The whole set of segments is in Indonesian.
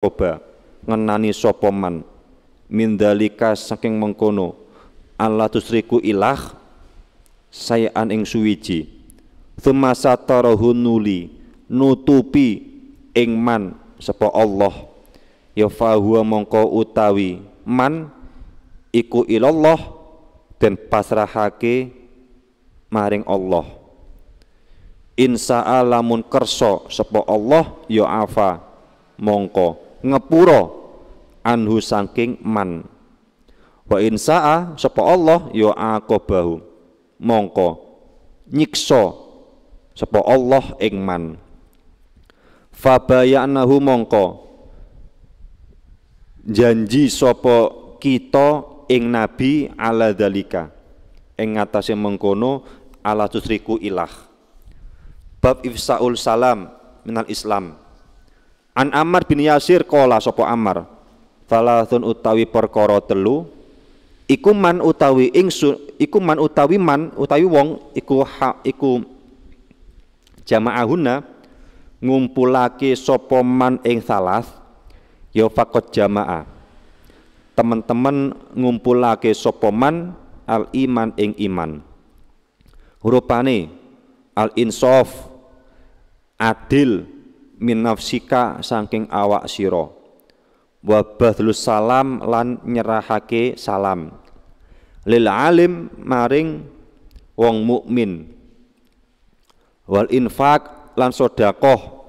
Coba ngenani sopoman mindalika saking mengkono Allah tusriku ilah saya ing suwiji semasa satarahu nuli nutupi ing man Allah ya fahuwa mongko utawi man iku ilallah dan pasrahake maring Allah insa'a kerso kersa Allah ya afa mongko ngepuro anhu sangking man wa insa'a sapa Allah ya aqabahu mongko nyiksa sapa Allah ing man fabayanahu mongko janji sapa kita ing nabi ala dalika ing ngatasé mengkono ala tusriku ilah bab ifsaul salam minal islam An Ammar bin Yasir kola sopo Ammar Falathun utawi perkoro telu Iku man utawi ingsun Iku man utawi man utawi wong Iku ha, iku jamaahuna Ngumpulake sopo man ing salas Yo ya fakot jamaah Teman-teman ngumpulake sopo man Al iman ing iman Hurupane Al insof Adil min nafsika saking awak siro, wa badlus salam lan nyerahake salam lil alim maring wong mukmin wal infak lan sodakoh,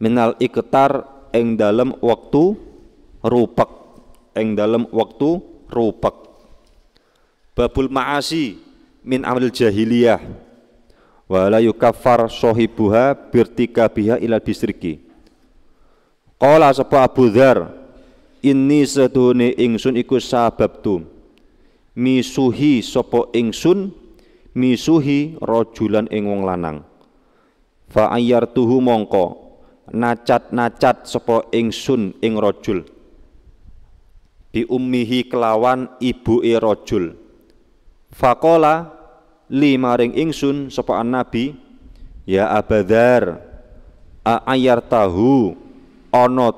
minal iktar ing dalem wektu rupek ing dalem wektu rupek babul maasi min amril jahiliyah Wa la yukaffar sahibuha birtika biha ila bisriki Qala sapa Abu Dzar, inni seduhune ingsun iku tu Misuhi sapa ingsun misuhi rojulan ing wong lanang. Fa tuhu mongko nacat-nacat sapa ingsun ing rojul bi ummihi kelawan ibuke rajul faqala li maring ingsun sapa nabi ya abadar ayar tahu ana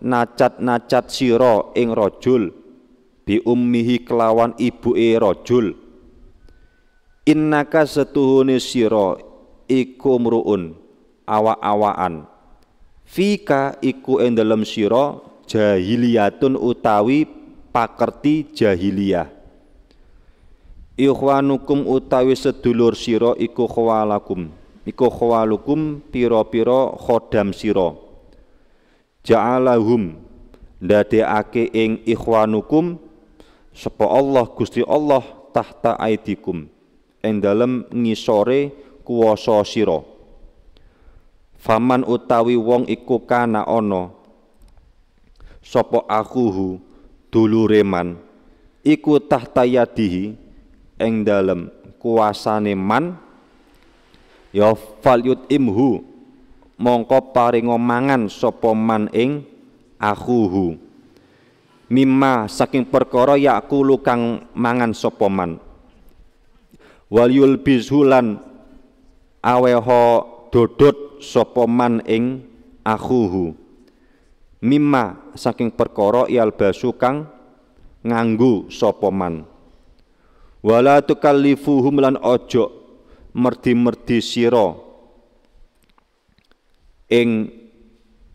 nacat-nacat siro ing rojul bi ummihi kelawan ibu e rojul innaka setuhune sira iku mruun awa-awaan fika iku endalem siro jahiliyatun utawi pakerti jahiliyah ikhwanukum utawi sedulur siro iku khawalakum iku khawalukum pira-pira khodam siro ja'alahum ndadekake ing ikhwanukum sapa Allah Gusti Allah tahta aidikum ing dalem ngisore kuwasa sira faman utawi wong iku kana ana sapa akuhu dulureman iku tahta yadihi ing dalem kuasane man ya fal imhu mongko paringa mangan sapa man ing akhuhu mimma saking perkara yakulu kang mangan sapa man wal yulbizhu aweho dodot sapa man ing akhuhu mimma saking perkara yalbasu kang nganggu sapa man wala tukallifuhum lan ojo merdi-merdi siro, ing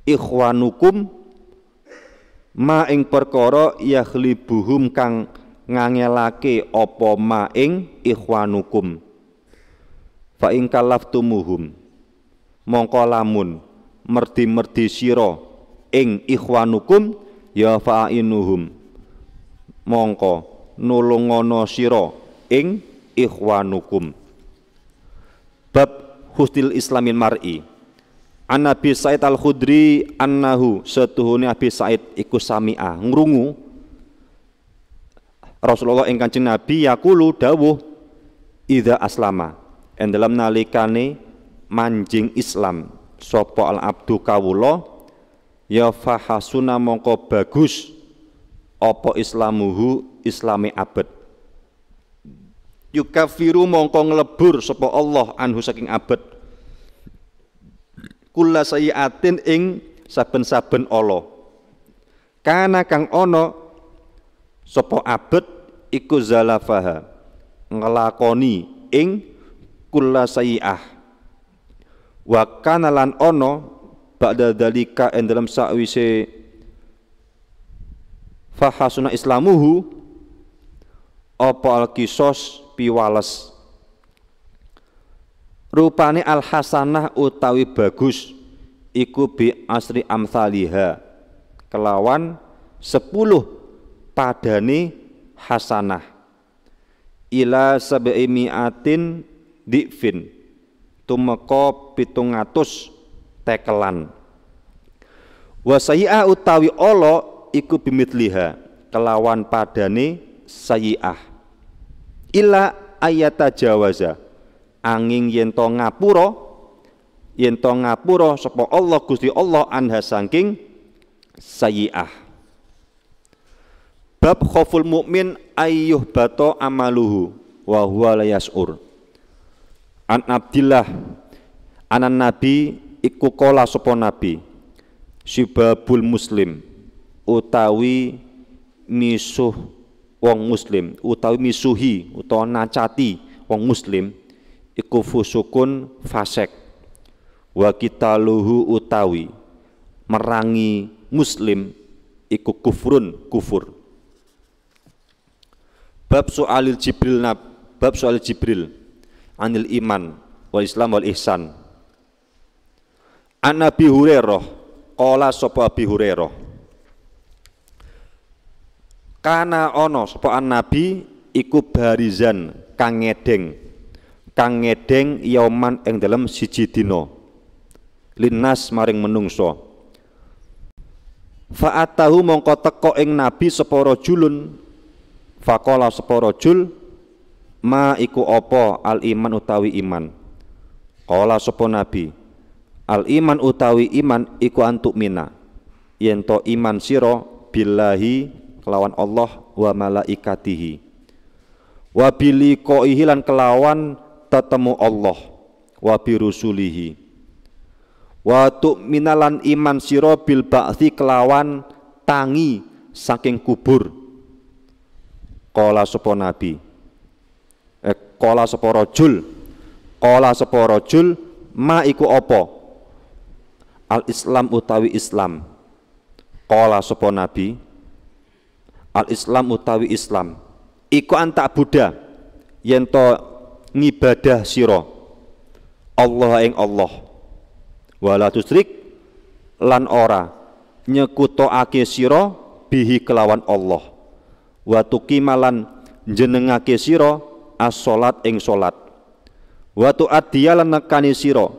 ikhwanukum ma ing perkara yakhlibuhum kang ngangelake apa ma ing ikhwanukum fa ing kalaftumuhum mongko lamun merdi-merdi siro, ing ikhwanukum ya fa'inuhum mongko nulungono siro ing ikhwanukum bab hustil islamin mar'i an Nabi Said al Khudri annahu setuhuni Abi Said iku sami'a ngrungu Rasulullah ing Kanjeng Nabi yakulu dawuh ida aslama en dalam nalikane manjing Islam sopo al abdu kawula ya fahasuna mongko bagus opo islamuhu Islami abad yukafiru mongko ngelebur sapa Allah anhu saking abad kula sayiatin ing saben-saben Allah, kana kang ono sapa abad iku zalafaha ngelakoni ing kula sayiah wa kana lan ono ba'da dalika endalam dalam sakwise fahasuna islamuhu apa al-qisos piwales rupane al-hasanah utawi bagus iku bi asri amsaliha kelawan sepuluh padani hasanah ila sabi'i mi'atin di'fin tumeko pitungatus tekelan wasai'a utawi olo iku bimitliha kelawan padani sayi'ah illa ayata jawaza angin yento ngapuro yento ngapuro sopo Allah Gusti Allah anha sangking sayi'ah bab khoful mukmin ayuh bato amaluhu wa huwa an abdillah anan nabi iku kola sopo nabi sibabul muslim utawi misuh wong muslim utawi misuhi utawa nacati wong muslim iku fusukun fasek wa luhu utawi merangi muslim iku kufrun kufur bab soalil jibril nab bab soal jibril anil iman wal islam wal ihsan an nabi hurairah qala sapa abi hurairah karena ono sepoan nabi iku barizan kang ngedeng. Kang ngedeng yauman ing dalam siji dino Linas maring menungso. Fa'atahu mongko teko ing nabi seporo julun fakola seporo jul ma iku opo al iman utawi iman. kola sapa nabi, al iman utawi iman iku antuk mina. yento iman siro billahi kelawan Allah wa malaikatihi wa biliqaihi lan kelawan tetemu Allah wa birusulihi wa tu'minalan iman siro bil ba'thi kelawan tangi saking kubur kola sopo nabi eh, kola sopo rojul kola sopo rojul ma iku opo al islam utawi islam kola sopo nabi al Islam utawi Islam iku antak Buddha yen to ngibadah sira Allah ing Allah wala tusrik lan ora nyekutokake siro bihi kelawan Allah wa tuqimalan jenengake siro as-salat ing salat wa tu'addiya lan nekani sira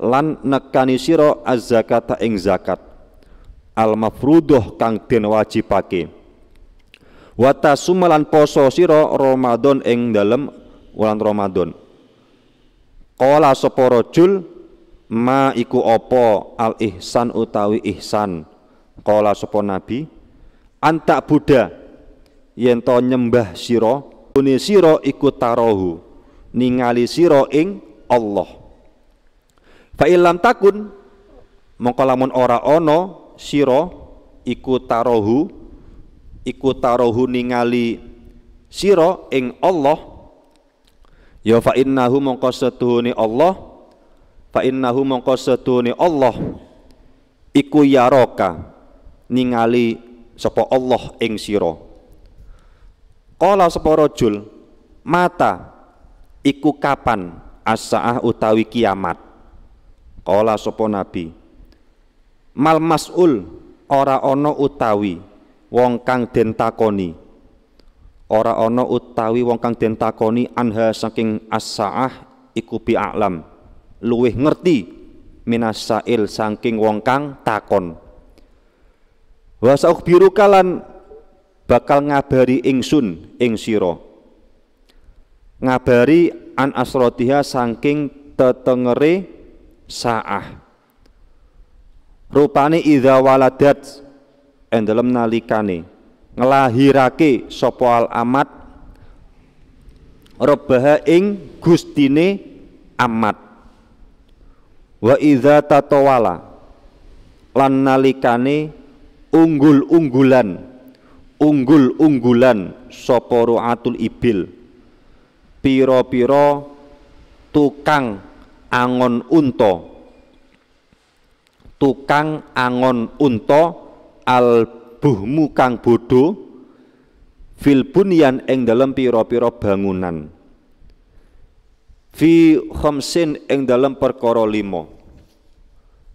lan nekani sira az-zakata ing zakat al mafruduh kang den wajibake wata sumalan poso siro Ramadan ing dalam wulan Ramadan Kola soporo jul ma iku opo al ihsan utawi ihsan Kola sopo nabi antak buddha yento nyembah siro uni siro iku tarohu Ningali siro ing Allah ilam takun mongkolamun ora ono siro Iku tarohu iku tarohu ningali siro ing Allah ya fa innahu mongko setuhune Allah fa innahu mongko setuhune Allah iku yaroka ningali sapa Allah ing siro qala sapa rajul mata iku kapan asaah utawi kiamat qala sapa nabi mal mas'ul ora ana utawi wong kang den takoni ora ana utawi wong kang den takoni anha saking as-saah iku bi alam luwih ngerti minasail saking wong kang takon wa saukbiru kalan bakal ngabari ingsun ing sira ngabari an asrotiha saking tetengere saah rupane idza waladat ing dalem nalikane ngelahirake sapa al amat robbaha ing gustine amat wa idza tatawala lan nalikane unggul-unggulan unggul-unggulan sapa ru'atul ibil pira-pira tukang angon unta tukang angon unta al buhmu kang bodoh, fil bunyan eng dalam pira-pira bangunan fi homsin eng dalam perkoro limo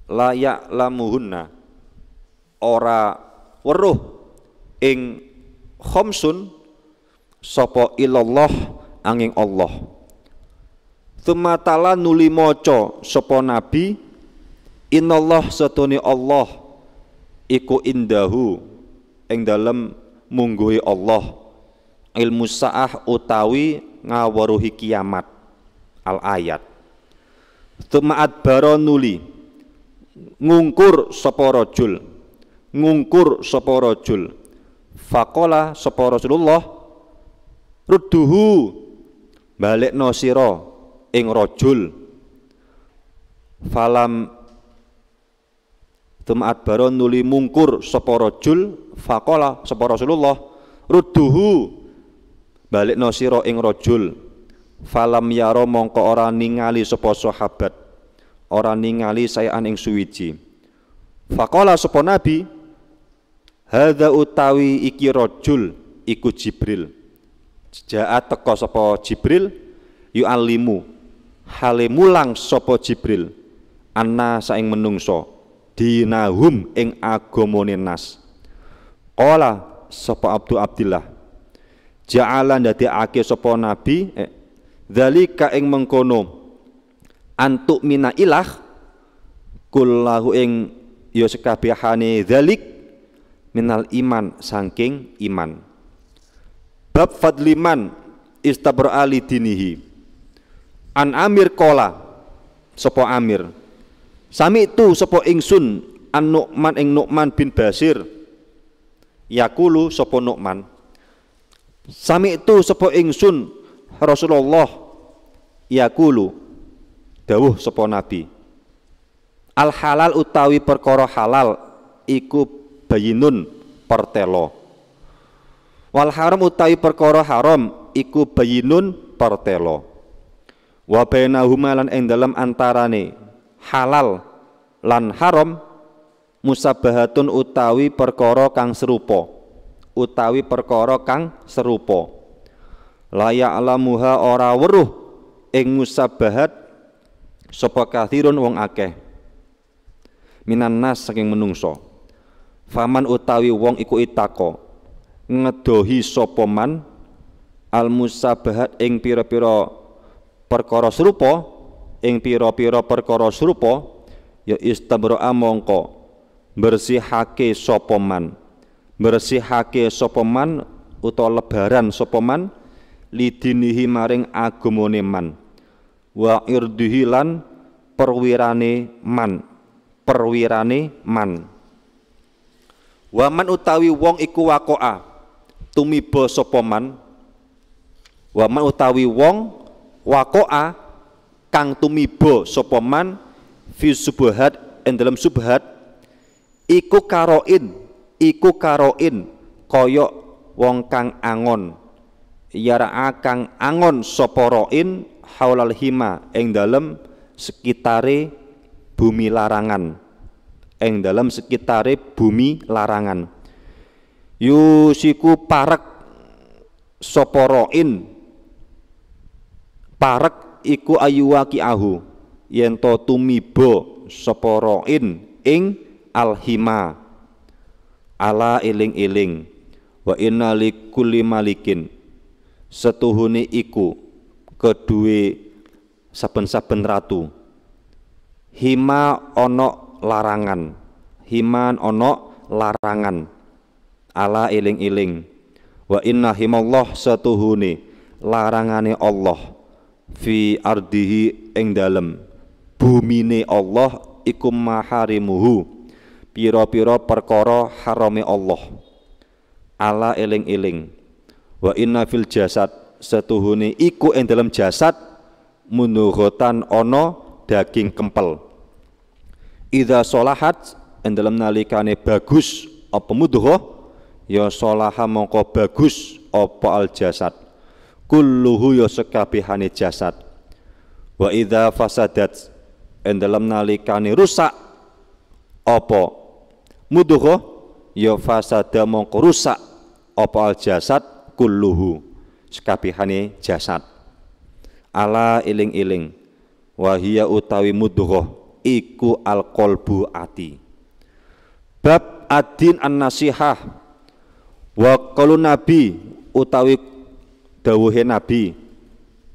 layak lamuhunna ora weruh ing homsun, sopo ilallah angin Allah Tumatala nuli maca sopo nabi inallah setuni Allah iku indahu ing dalam mungguhi Allah ilmu saah utawi ngawaruhi kiamat al ayat Tumaat baro nuli ngungkur sopo rojul ngungkur sapa fakola faqala sapa Rasulullah rudduhu balik nosiro sira ing falam Tumat baron nuli mungkur sapa jul, fakola sapa Rasulullah rudduhu balik no sira ing rajul falam yaro mongko ora ningali sapa sahabat ora ningali saya aning suwiji fakola sapa nabi hadza utawi iki rojul iku jibril jaat teko sapa jibril yu'allimu hale mulang sapa jibril anna saing menungso dinahum ing agamane nas qala sapa abdu abdillah ja'alan dadi ake sapa nabi eh, zalika ing mengkono antuk mina ilah kullahu ing ya sekabehane zalik minal iman saking iman bab fadliman istabra'a dinihi an amir kola sopo amir Sami itu sopo ingsun an Nu'man ing Nu'man bin Basir yakulu sopo Nu'man Sami itu sopo ingsun Rasulullah yakulu dawuh sopo nabi Al halal utawi perkara halal iku bayinun pertelo Wal haram utawi perkara haram iku bayinun pertelo Wa humalan eng ing dalam antarane halal lan haram musabahatun utawi perkara kang serupa utawi perkara kang serupa layak lamuha ora weruh ing musabahat sapa kathirun wong akeh minan nas saking menungso faman utawi wong iku itako ngedohi sapa man al musabahat ing pira-pira perkara serupa ing pira-pira perkara serupa ya istabroa mongko bersihake sapa man bersihake sapa man utawa lebaran sapa man lidinihi maring agamane man wa irdihi lan perwirane man perwirane man waman utawi wong iku wakoa tumiba sapa man waman utawi wong wakoa kang tumibo sopoman, fi subuhat ing dalam subhat iku karoin iku karoin kaya wong kang angon yara kang angon soporoin, haulal hima ing dalam sekitare bumi larangan ing dalam sekitare bumi larangan yusiku parek soporoin parek iku ayuwaki ahu yen to tumibo sapa ing alhima ala iling-iling wa inali likulli malikin setuhune iku kedue saben-saben ratu hima onok larangan himan onok larangan ala iling-iling wa inna himallah setuhune larangane Allah fi ardihi ing dalem bumine Allah iku maharimuhu pira-pira perkara harame Allah ala eling-eling wa inna fil jasad setuhune iku ing dalem jasad munuhotan ana daging kempel Ida solahat ing dalem nalikane bagus apa mudhoh ya solaha mongko bagus apa al jasad kulluhu ya sekabehane jasad wa idza fasadat ing dalem nalikane rusak apa mudghah ya fasada mongko rusak apa al jasad kulluhu sekabehane jasad ala iling-iling wahia utawi mudghah iku al qalbu ati bab adin an nasihah wa qalu nabi utawi dawuhe Nabi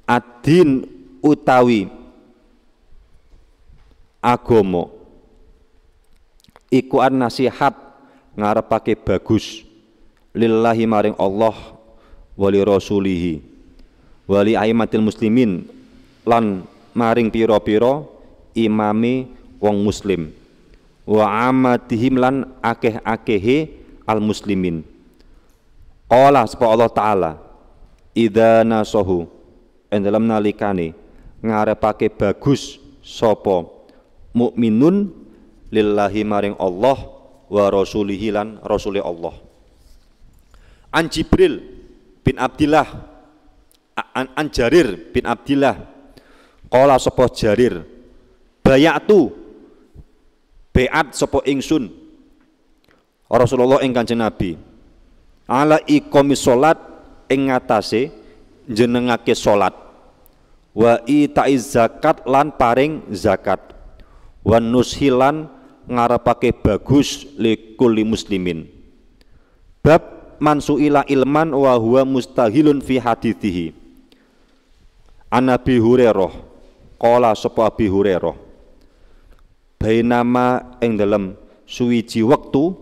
adin utawi agomo iku an nasihat ngarepake bagus lillahi maring Allah wali rasulihi wali aimatil muslimin lan maring piro-piro imami wong muslim wa amatihim lan akeh-akehe al muslimin Allah sapa Allah taala idza nasahu ing dalam nalikane ngarepake bagus sapa mukminun lillahi maring Allah wa rasulihi lan rasuli Allah An Jibril bin Abdillah An, An Jarir bin Abdillah Kola sopo Jarir tu beat sopo ingsun Rasulullah ing Kanjeng Nabi ala ikomis sholat ing ngatasé jenengake salat wa itaiz zakat lan paring zakat wa nushilan ngarepake bagus kulli muslimin bab mansuila ilman wa huwa mustahilun fi hadithihi Anabi Hurairah qala sapa Abi Hurairah bainama ing dalem suwiji wektu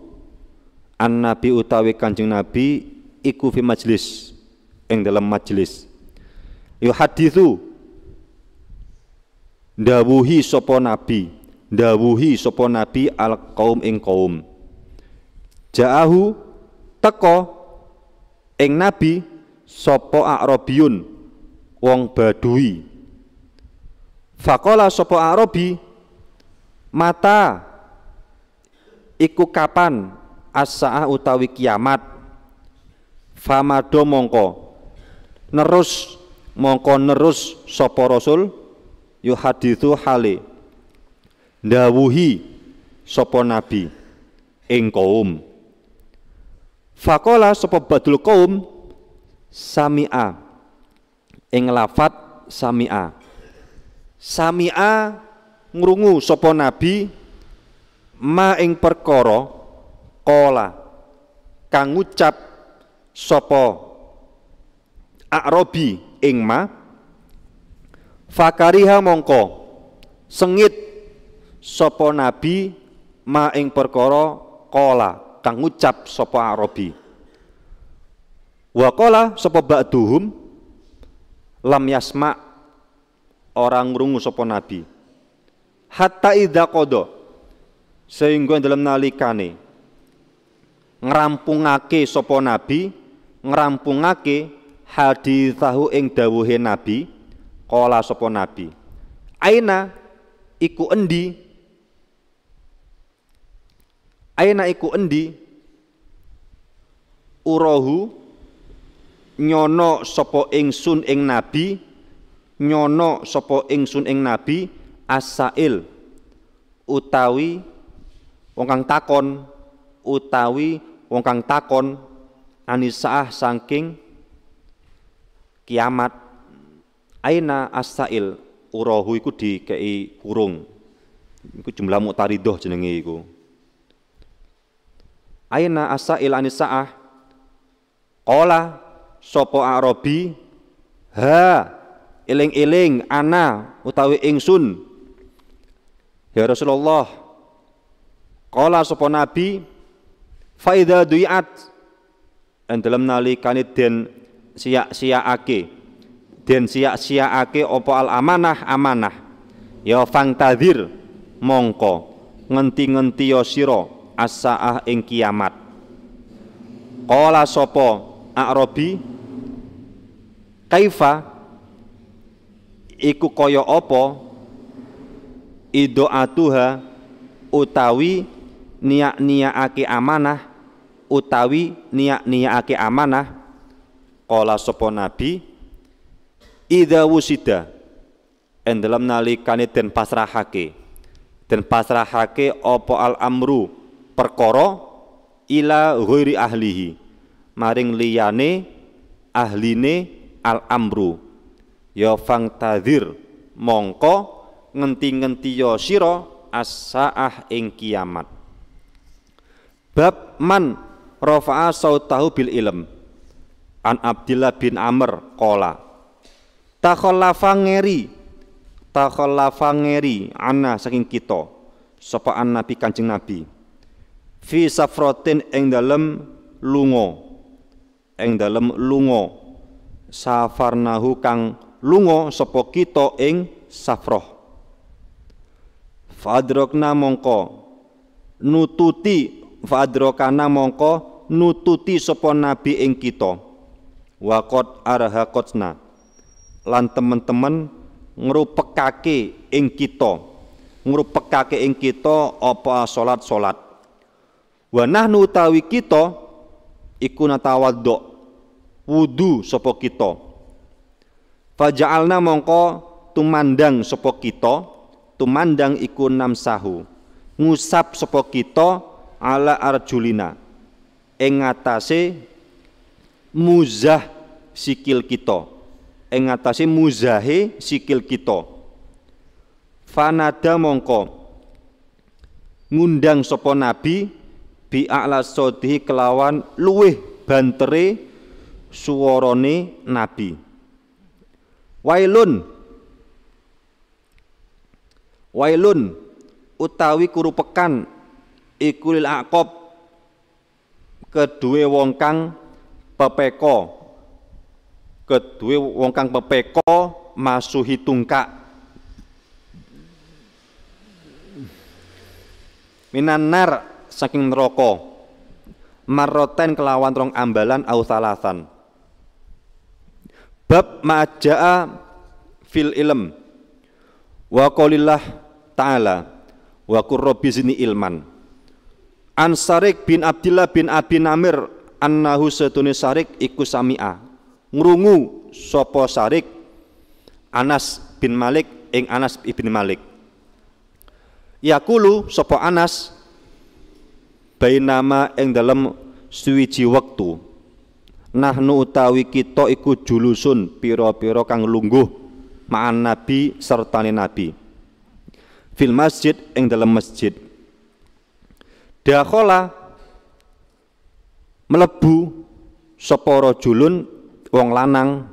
An Nabi utawi Kanjeng Nabi iku fi majlis ing dalam majelis yo yuhaditsu dawuhi sopo nabi dawuhi sopo nabi al kaum ing kaum, ja'ahu teko ing nabi sopo arabiyun wong badui fakola sopo arabi mata iku kapan as utawi kiamat famado mongko nerus mongko nerus sopo rasul yuhaditsu hale dawuhi sopo nabi ing kaum sopo sopo badul kaum sami'a ing lafat sami'a sami'a ngrungu sopo nabi ma ing perkoro kola kang ucap sopo Arobi ing ma fakariha mongko sengit sopo nabi ma ing perkoro kola kang ngucap sopo arobi, wakola sopo ba'duhum lam yasma orang rungu sopo nabi hatta idha kodo sehingga dalam nalikane ngerampungake sopo nabi ngerampungake hadithahu ing dawuhe nabi kola sopo nabi aina iku endi aina iku endi urohu nyono sopo ingsun ing nabi nyono sopo ingsun ing nabi asail utawi wong kang takon utawi wong kang takon anisaah sangking saking kiamat aina asail urahu iku dikei kurung iku jumlah mutaridoh jenenge iku aina asail Anisaah Kola qala sapa arabi ha eling-eling ana utawi ingsun ya Rasulullah Kola Sopo nabi faida duiat dan dalam nalikani den siak ake, den siak ake opo al amanah amanah ya fangtadir mongko ngenti-ngenti ya sira asaah ing kiamat qala sapa akrobi kaifa iku kaya apa idoatuha utawi niak niak ake amanah utawi niak niak ake amanah Kola sopo nabi Ida wusida En dalam nalikane dan pasrahake Dan pasrahake opo al amru Perkoro Ila huiri ahlihi Maring liyane Ahline al amru Ya fang tadir Mongko ngenti-ngenti ya sira as-saah ing kiamat. Bab man rafa'a sautahu bil ilm. An Abdillah bin Amr kola Takhallafa ngeri Takhallafa ngeri Ana saking kita Sopaan Nabi kancing Nabi Fi safrotin ing dalem lungo Ing dalem lungo Safarnahu kang lungo Sopo kita ing safroh Fadrokna mongko Nututi Fadrokana mongko Nututi sopo Nabi ing kita Wakot arhaqotna lan teman-teman ngrupekake ing kita ngrupekake ing kita apa salat-salat wa nahnu utawi kita iku natawaddo wudu sapa kita faja'alna mongko tumandang sapa kita tumandang iku namsahu ngusap sapa kita ala arjulina ing muzah sikil kita ing ngatasé muzahe sikil kita fanada mongko ngundang sapa nabi bi a'la sodhi kelawan luweh bantere suwarane nabi wailun wailun utawi kurupekan ikulil aqab kedue wong kang pepeko kedue wong kang pepeko masuhi tungkak minan nar saking neraka maroten kelawan rong ambalan au salasan bab ma'ajaa fil ilm wa qolillah ta'ala wa qurrobi ilman Ansarik bin Abdillah bin Abi Namir annahu setune sarik iku sami'a ngrungu sapa sarik Anas bin Malik ing Anas bin Malik yakulu sapa Anas bainama ing dalem suwiji wektu nahnu utawi kita iku julusun pira-pira kang lungguh ma'an nabi sertane nabi fil masjid ing dalam masjid dakhala melebu sopo julun wong lanang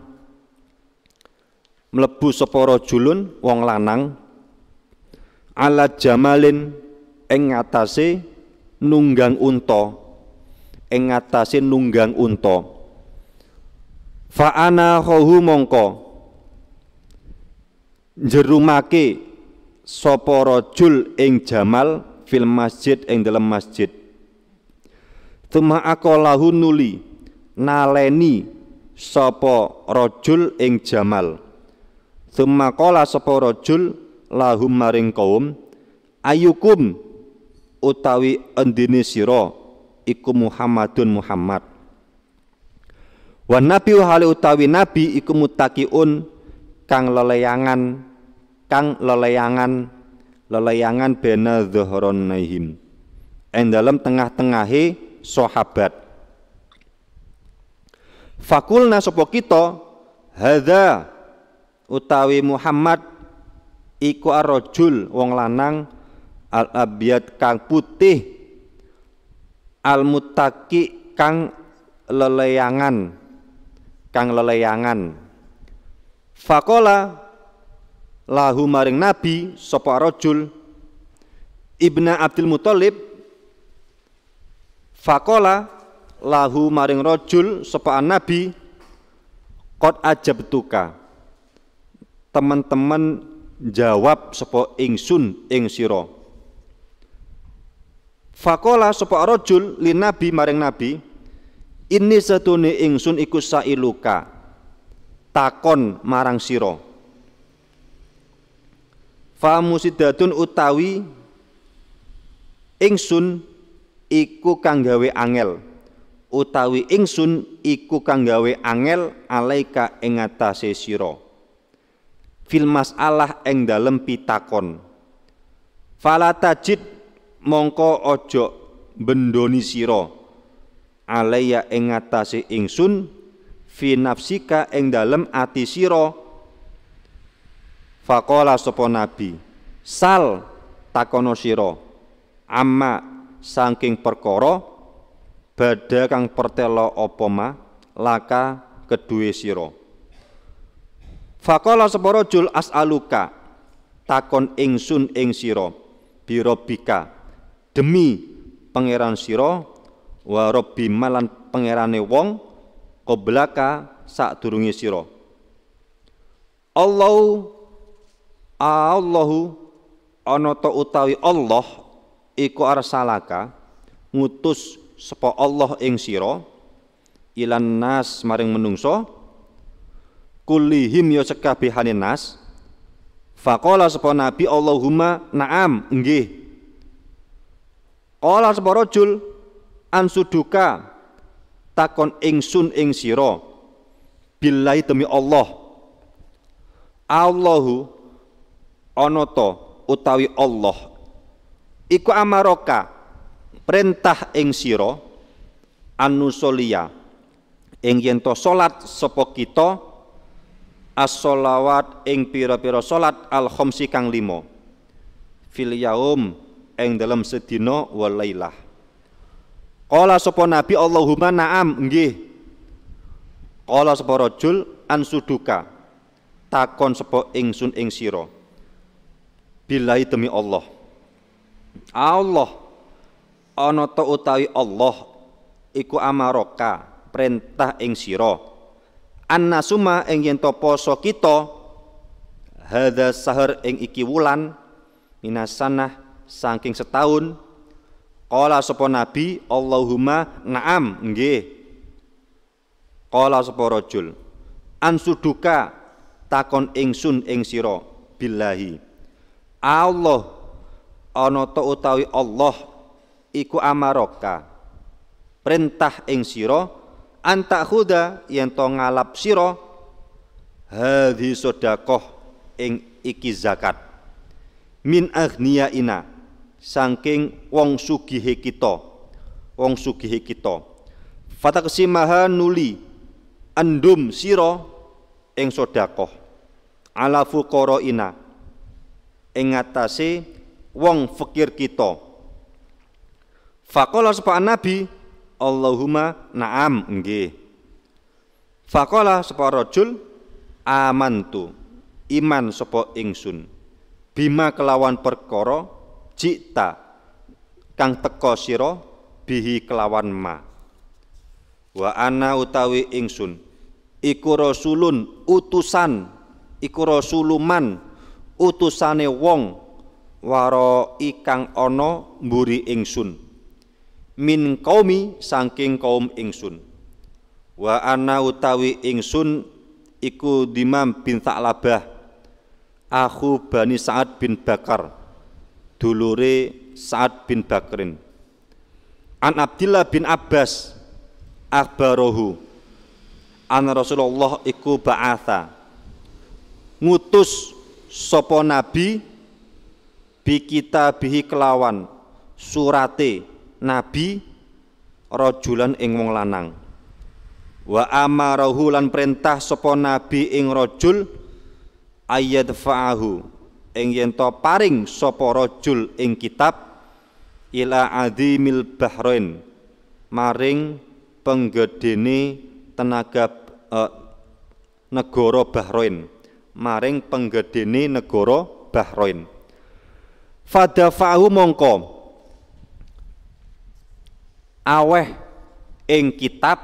melebu sopo julun wong lanang ala jamalin ing nunggang unta ing nunggang unta fa ana mongko jerumake sapa rajul ing jamal fil masjid ing dalam masjid Tuma aku lahu nuli naleni sopo rojul ing jamal. Tuma kola sopo rojul lahum maring kaum ayukum utawi endine sira iku Muhammadun Muhammad. Wan nabi hale utawi nabi iku mutakiun kang leleyangan kang leleyangan leleyangan bena dhuhranihim. Ing dalam tengah-tengahe sahabat. Fakulna sopo kita hadza utawi Muhammad iku arrojul wong lanang al abiyat kang putih al mutaki kang leleyangan kang leleyangan fakola lahu maring nabi sopo rojul ibna abdul mutalib Fakola lahu maring rojul sepaan nabi kot betuka. teman-teman jawab sepo ingsun ing siro Fakola sepo rojul li nabi maring nabi ini setune ingsun iku sailuka takon marang siro Famusidatun utawi ingsun iku kang gawe angel utawi ingsun iku kang gawe angel alaika ing atase sira fil masalah ing dalem pitakon Falatajid mongko ojo bendoni sira alaya ing atase ingsun fi nafsika ing dalem ati sira faqala sapa nabi sal takono sira amma saking perkara badha kang pertela apa ma laka kedue sira Fakola seporo jul as'aluka takon ingsun ing sira birobika demi pangeran sira wa rabbi malan pangerane wong qoblaka sadurunge sira Allahu Allahu ana utawi Allah iku arsalaka ngutus sepo Allah ing sira ilan nas maring menungso kulihim ya sekabehane nas faqala sepo nabi Allahumma na'am nggih qala sepo rajul ansuduka takon ingsun ing sira billahi demi Allah Allahu onoto utawi Allah Iku amaroka perintah ing siro anusolia ing yento solat salat kita asolawat ing piro piro salat al khomsi kang limo fil yaum ing dalam sedino walailah kala sopo Nabi Allahumma na'am nggih kala sopo rojul ansuduka takon sapa ingsun ing siro Bilai demi Allah Allah ana ta utawi Allah iku amaroka perintah ing sira annasuma ing yen poso kita hadza sahar ing iki wulan minasanah saking setahun Qala sapa nabi Allahumma na'am nggih Qala sapa rajul ansuduka takon ingsun ing sira billahi Allah ana to utawi Allah iku amaroka perintah ing sira antakhuda yen to ngalap sira hadhi sedekah ing iki zakat min aghniyaina saking wong sugihe kita wong sugihe kita fataksimaha nuli andum sira ing sedekah ala fuqaraina ing ngatasé wong fakir kita. Fakola sepaan Nabi, Allahumma na'am nggih. Fakola sapa rojul, amantu iman sepo ingsun bima kelawan perkoro, cita, kang teko siro, bihi kelawan ma wa ana utawi ingsun iku rasulun utusan iku rasuluman utusane wong waro ikang ana mburi ingsun min qaumi saking kaum ingsun wa ana utawi ingsun iku Dimam bin Sa'labah aku Bani Sa'ad bin Bakar dulure Sa'ad bin Bakrin an Abdillah bin Abbas akhbarohu an Rasulullah iku ba'atha ngutus sapa nabi bikita bihi kelawan surate nabi rojulan ing wong lanang wa amarahu lan perintah sapa nabi ing rajul faahu ing yen to paring sapa rajul ing kitab ila azimil bahrain maring penggedene tenaga eh, negara Bahrain maring penggedene negara Bahrain fada fahu mongko aweh ing kitab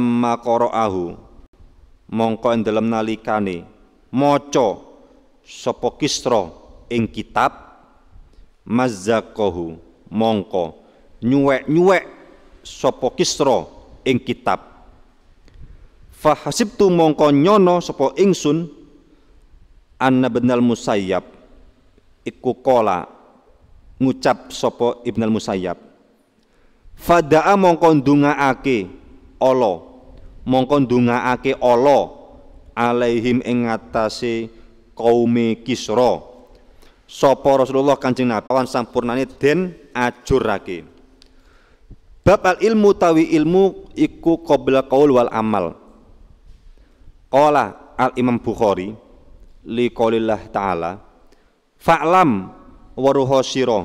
makoro ahu, mongko ing nali nalikane Moco sapa Kisra ing kitab Mazakohu mongko nyuwek-nyuwek sapa Kisra ing kitab fahasibtu mongko nyono sapa ingsun anna al musayyab iku kola ngucap sopo ibn al musayyab fadaa mongkondunga ake olo, mongkondunga ake olo, alaihim ingatasi kaume kisro. sopo Rasulullah kancing nabawan lawan sampurnane den ajurake bab al ilmu tawi ilmu iku qabla qaul wal amal qala al Imam Bukhari liqaulillah ta'ala fa'lam waruha sira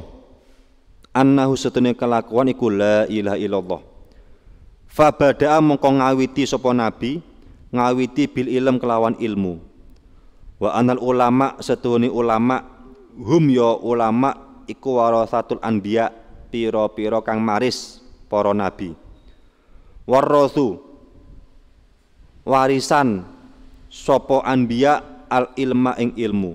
annahu setune kelakuan iku la ilaha illallah fa badaa mongko ngawiti sapa nabi ngawiti bil ilm kelawan ilmu wa anal ulama setuni ulama hum ya ulama iku warasatul anbiya piro piro kang maris para nabi warrathu warisan sapa anbiya al ilma ing ilmu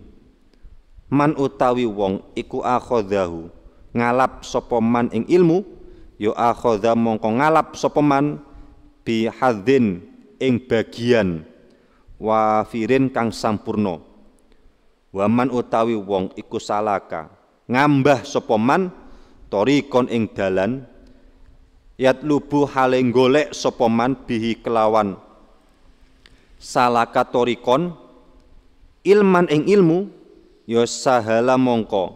man utawi wong iku akhadhahu ngalap sapa man ing ilmu yo ya akhadha mongko ngalap sapa man bi hadzin ing bagian wafirin kang sampurna waman utawi wong iku salaka ngambah sapa man torikon ing dalan yat lubu hale golek sapa man bihi kelawan salaka torikon ilman ing ilmu ya sahala mongko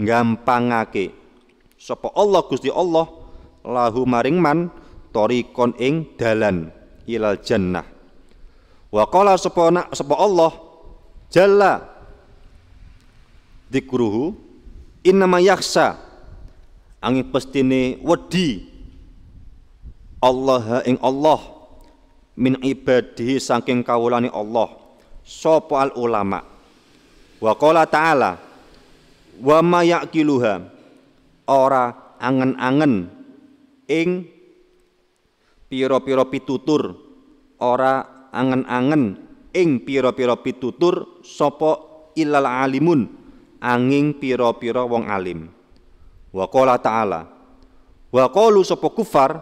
gampangake sapa Allah Gusti Allah lahu maring man torikon ing dalan ilal jannah wa qala sapa sapa Allah jalla dikruhu innama yaksa angin pestine wedi Allah ing Allah min ibadihi saking kawulani Allah sapa al ulama wa qala ta'ala wa ma yaqiluha ora angen-angen ing pira-pira pitutur ora angen-angen ing pira-pira pitutur sapa ilal alimun anging pira-pira wong alim wa qala ta'ala wa qalu sapa kufar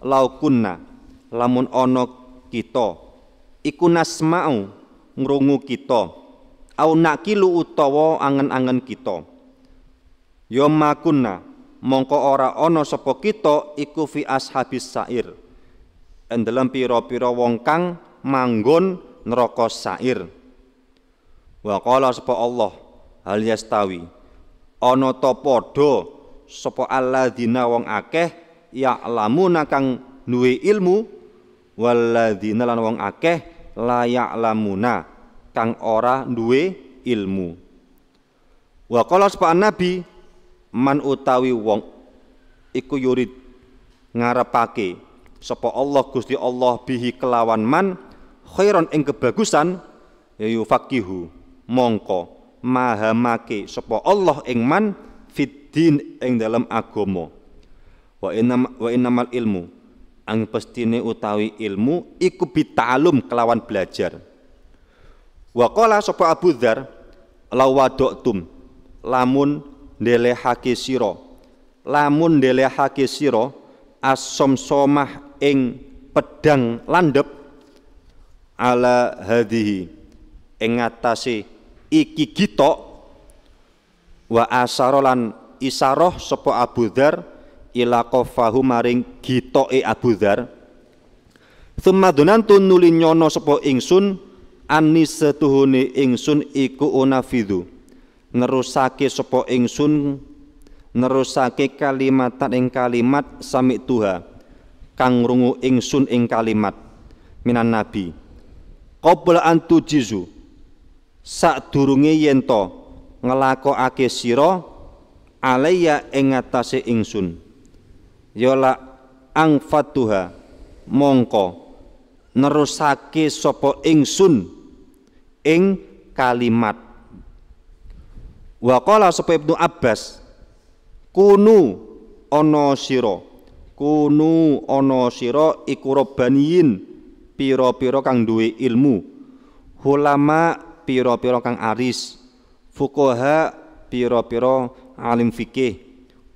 lau kunna lamun ana kita iku nasma'u ngrungu kita au nakilu utawa angen-angen kita ya makunna mongko ora ana sapa kita iku fi ashabis sair endelampiro pira-pira wong kang manggon neraka sair wa qala sapa Allah hal yastawi ana ta padha sapa alladzina wong akeh ya alamu kang duwe ilmu walladzina lan wong akeh layak lamuna kang ora duwe ilmu. Wa qala nabi man utawi wong iku yurid ngarepake sapa Allah Gusti Allah bihi kelawan man khairon ing kebagusan ya yufaqihu mongko maha mahamake sapa Allah ing man fid ing dalam agama wa innam wa innamal ilmu ang pestine utawi ilmu iku bitalum kelawan belajar wa qala sapa Abu Dzar lawadoktum lamun ndelehake sira lamun ndelehake sira asomsomah ing pedang landep ala hadhihi ing iki gitok wa asarolan isaroh sapa Abu Dzar ila qafahu maring gitoke Abu Dzar Sumadunantun nuli nyono sapa ingsun ani setuhune ingsun iku unafidu. nerusake sapa ingsun nerusake kalimatan ing kalimat sami tuha kang rungu ingsun ing kalimat minan nabi qabla an tujizu durunge yen to ngelakokake sira alayya ing atase ingsun yola ang fatuha mongko nerusake sapa ingsun ing kalimat Wakola sapa Ibnu Abbas kunu ono sira kunu ono sira iku piro piro kang duwe ilmu hulama piro-piro kang aris fukoha piro-piro alim fikih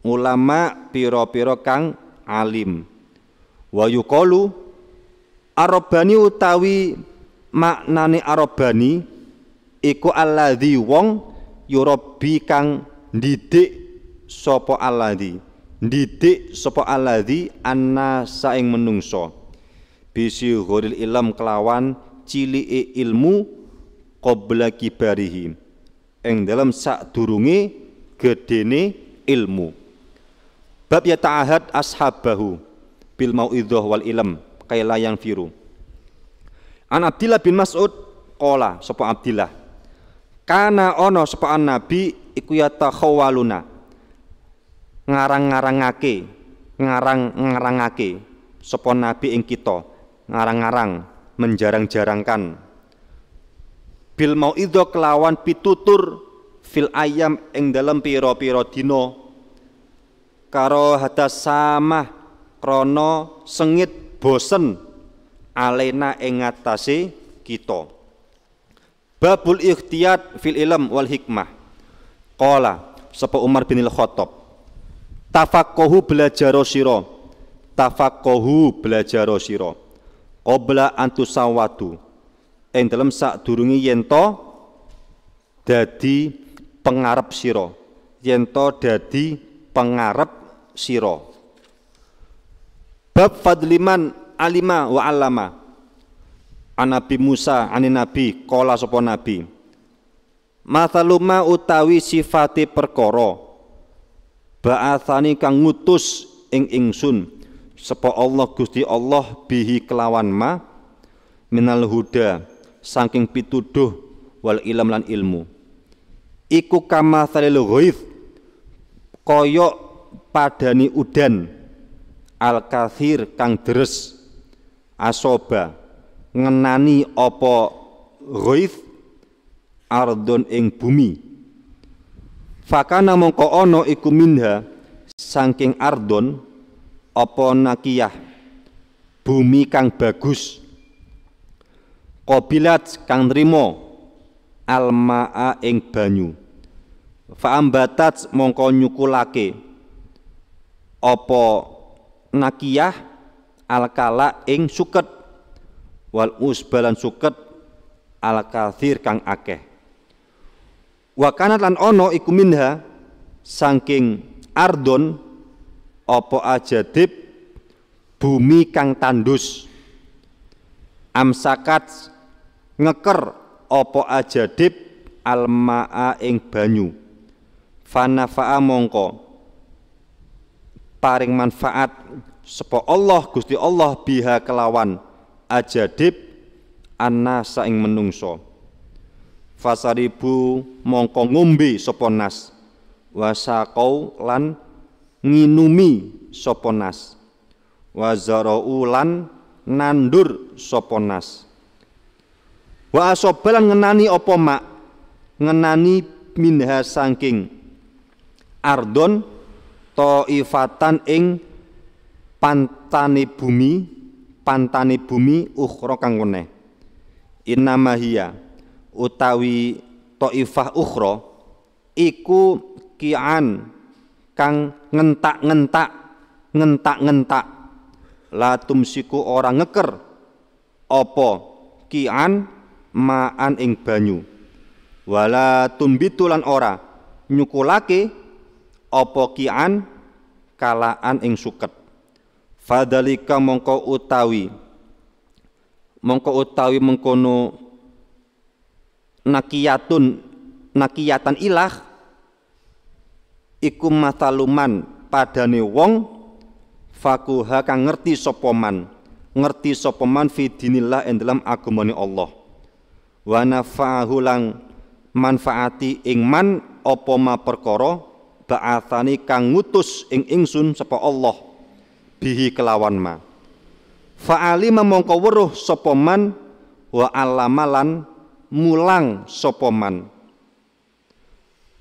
ulama piro-piro kang alim wa yuqalu arabani utawi maknane arabani iku alladzi wong yurabbi ya kang didik sopo alladzi didik sopo alladzi anna saing menungso bisi ghoril ilm kelawan cili e ilmu qabla kibarihi ing dalam sak durungi gedene ilmu Bab ya ta'ahad ashabahu bil mau'idhah wal ilm kaila yang firu. An Abdillah bin Mas'ud qala sapa Abdillah. Kana ono sapa Nabi iku ya takhawaluna. Ngarang-ngarangake, ngarang-ngarangake sapa Nabi ing kita, ngarang-ngarang, menjarang-jarangkan. Bil mau'idhah kelawan pitutur fil ayam ing dalem pira-pira dina karo hadas sama krono sengit bosen alena ingatasi kita babul ikhtiyat fil ilm wal hikmah Kola sepa Umar bin Al-Khattab tafakohu belajar siro, tafakohu belajar siro. obla antusawatu yang dalam saat durungi yento, dadi pengarap siro. Yento dadi pengarap siro bab fadliman alima wa alama anabi Musa ani nabi kola sopo nabi mataluma utawi sifati perkoro ba'athani kang ngutus ing ingsun sepo Allah Gusti Allah bihi kelawan ma minal huda saking pituduh wal ilm lan ilmu iku kama thalil ghaib koyok padani udan al kathir kang deres asoba ngenani opo ghaif ardon ing bumi fakana mongko ono iku minha saking ardon opo nakiyah bumi kang bagus qabilat kang rimo almaa ing banyu faambatat mongko nyukulake opo nakiyah alkala ing suket wal usbalan suket al kathir kang akeh wa kanat lan ono iku minha saking ardon apa ajadib bumi kang tandus amsakat ngeker apa ajadib almaa ing banyu fanafa'a mongko paring manfaat sepo Allah Gusti Allah biha kelawan ajadib anna saing menungso fasaribu mongko ngombe sepo nas wasakau lan nginumi sopo nas wazarau lan nandur sopo nas wa asobalan ngenani opoma, mak ngenani minha sangking ardon taifatan ing pantani bumi pantani bumi ukhra kang inna mahia utawi taifah ukhra iku kian kang ngentak-ngentak ngentak-ngentak la tumsiku ora ngeker Opo kian maan ing banyu wala tumbitulan ora nyukulake opo kian kalaan ing suket fadalika mongko utawi mongko utawi mengkono nakiyatun nakiyatan ilah iku mataluman padane wong fakuha kang ngerti sopoman, ngerti sopoman man fi dinillah ing dalam agamane Allah wa nafa'ahu manfaati ingman opoma perkoro. ma ba'athani kang ngutus ing ingsun sapa Allah bihi kelawan ma fa'ali mongko weruh sapa man wa alamalan mulang sapa man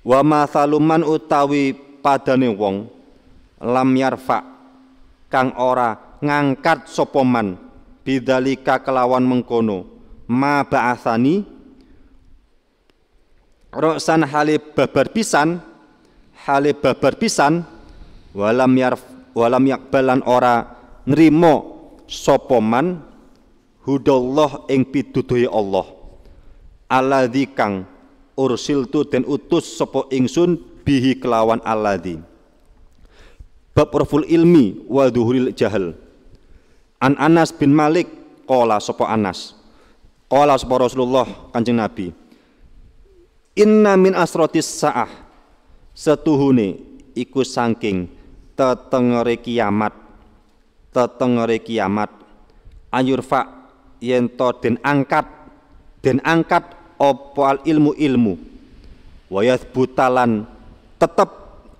wa mathaluman utawi padane wong lam yarfa kang ora ngangkat sapa man bidzalika kelawan mengkono ma ba'athani Roksan halib babar pisan hale babar pisan walam yar walam yakbalan ora nrimo sopoman hudallah ing pituduhi Allah aladhi kang tu dan utus sopo ingsun bihi kelawan aladhi bab raful ilmi wa duhuril jahal an Anas bin Malik kola sopo Anas kola sopo Rasulullah kancing Nabi inna min asrotis saah setuhune iku saking tetengere kiamat tetengere kiamat ayurfa yento den angkat den angkat opal ilmu ilmu wayat butalan tetep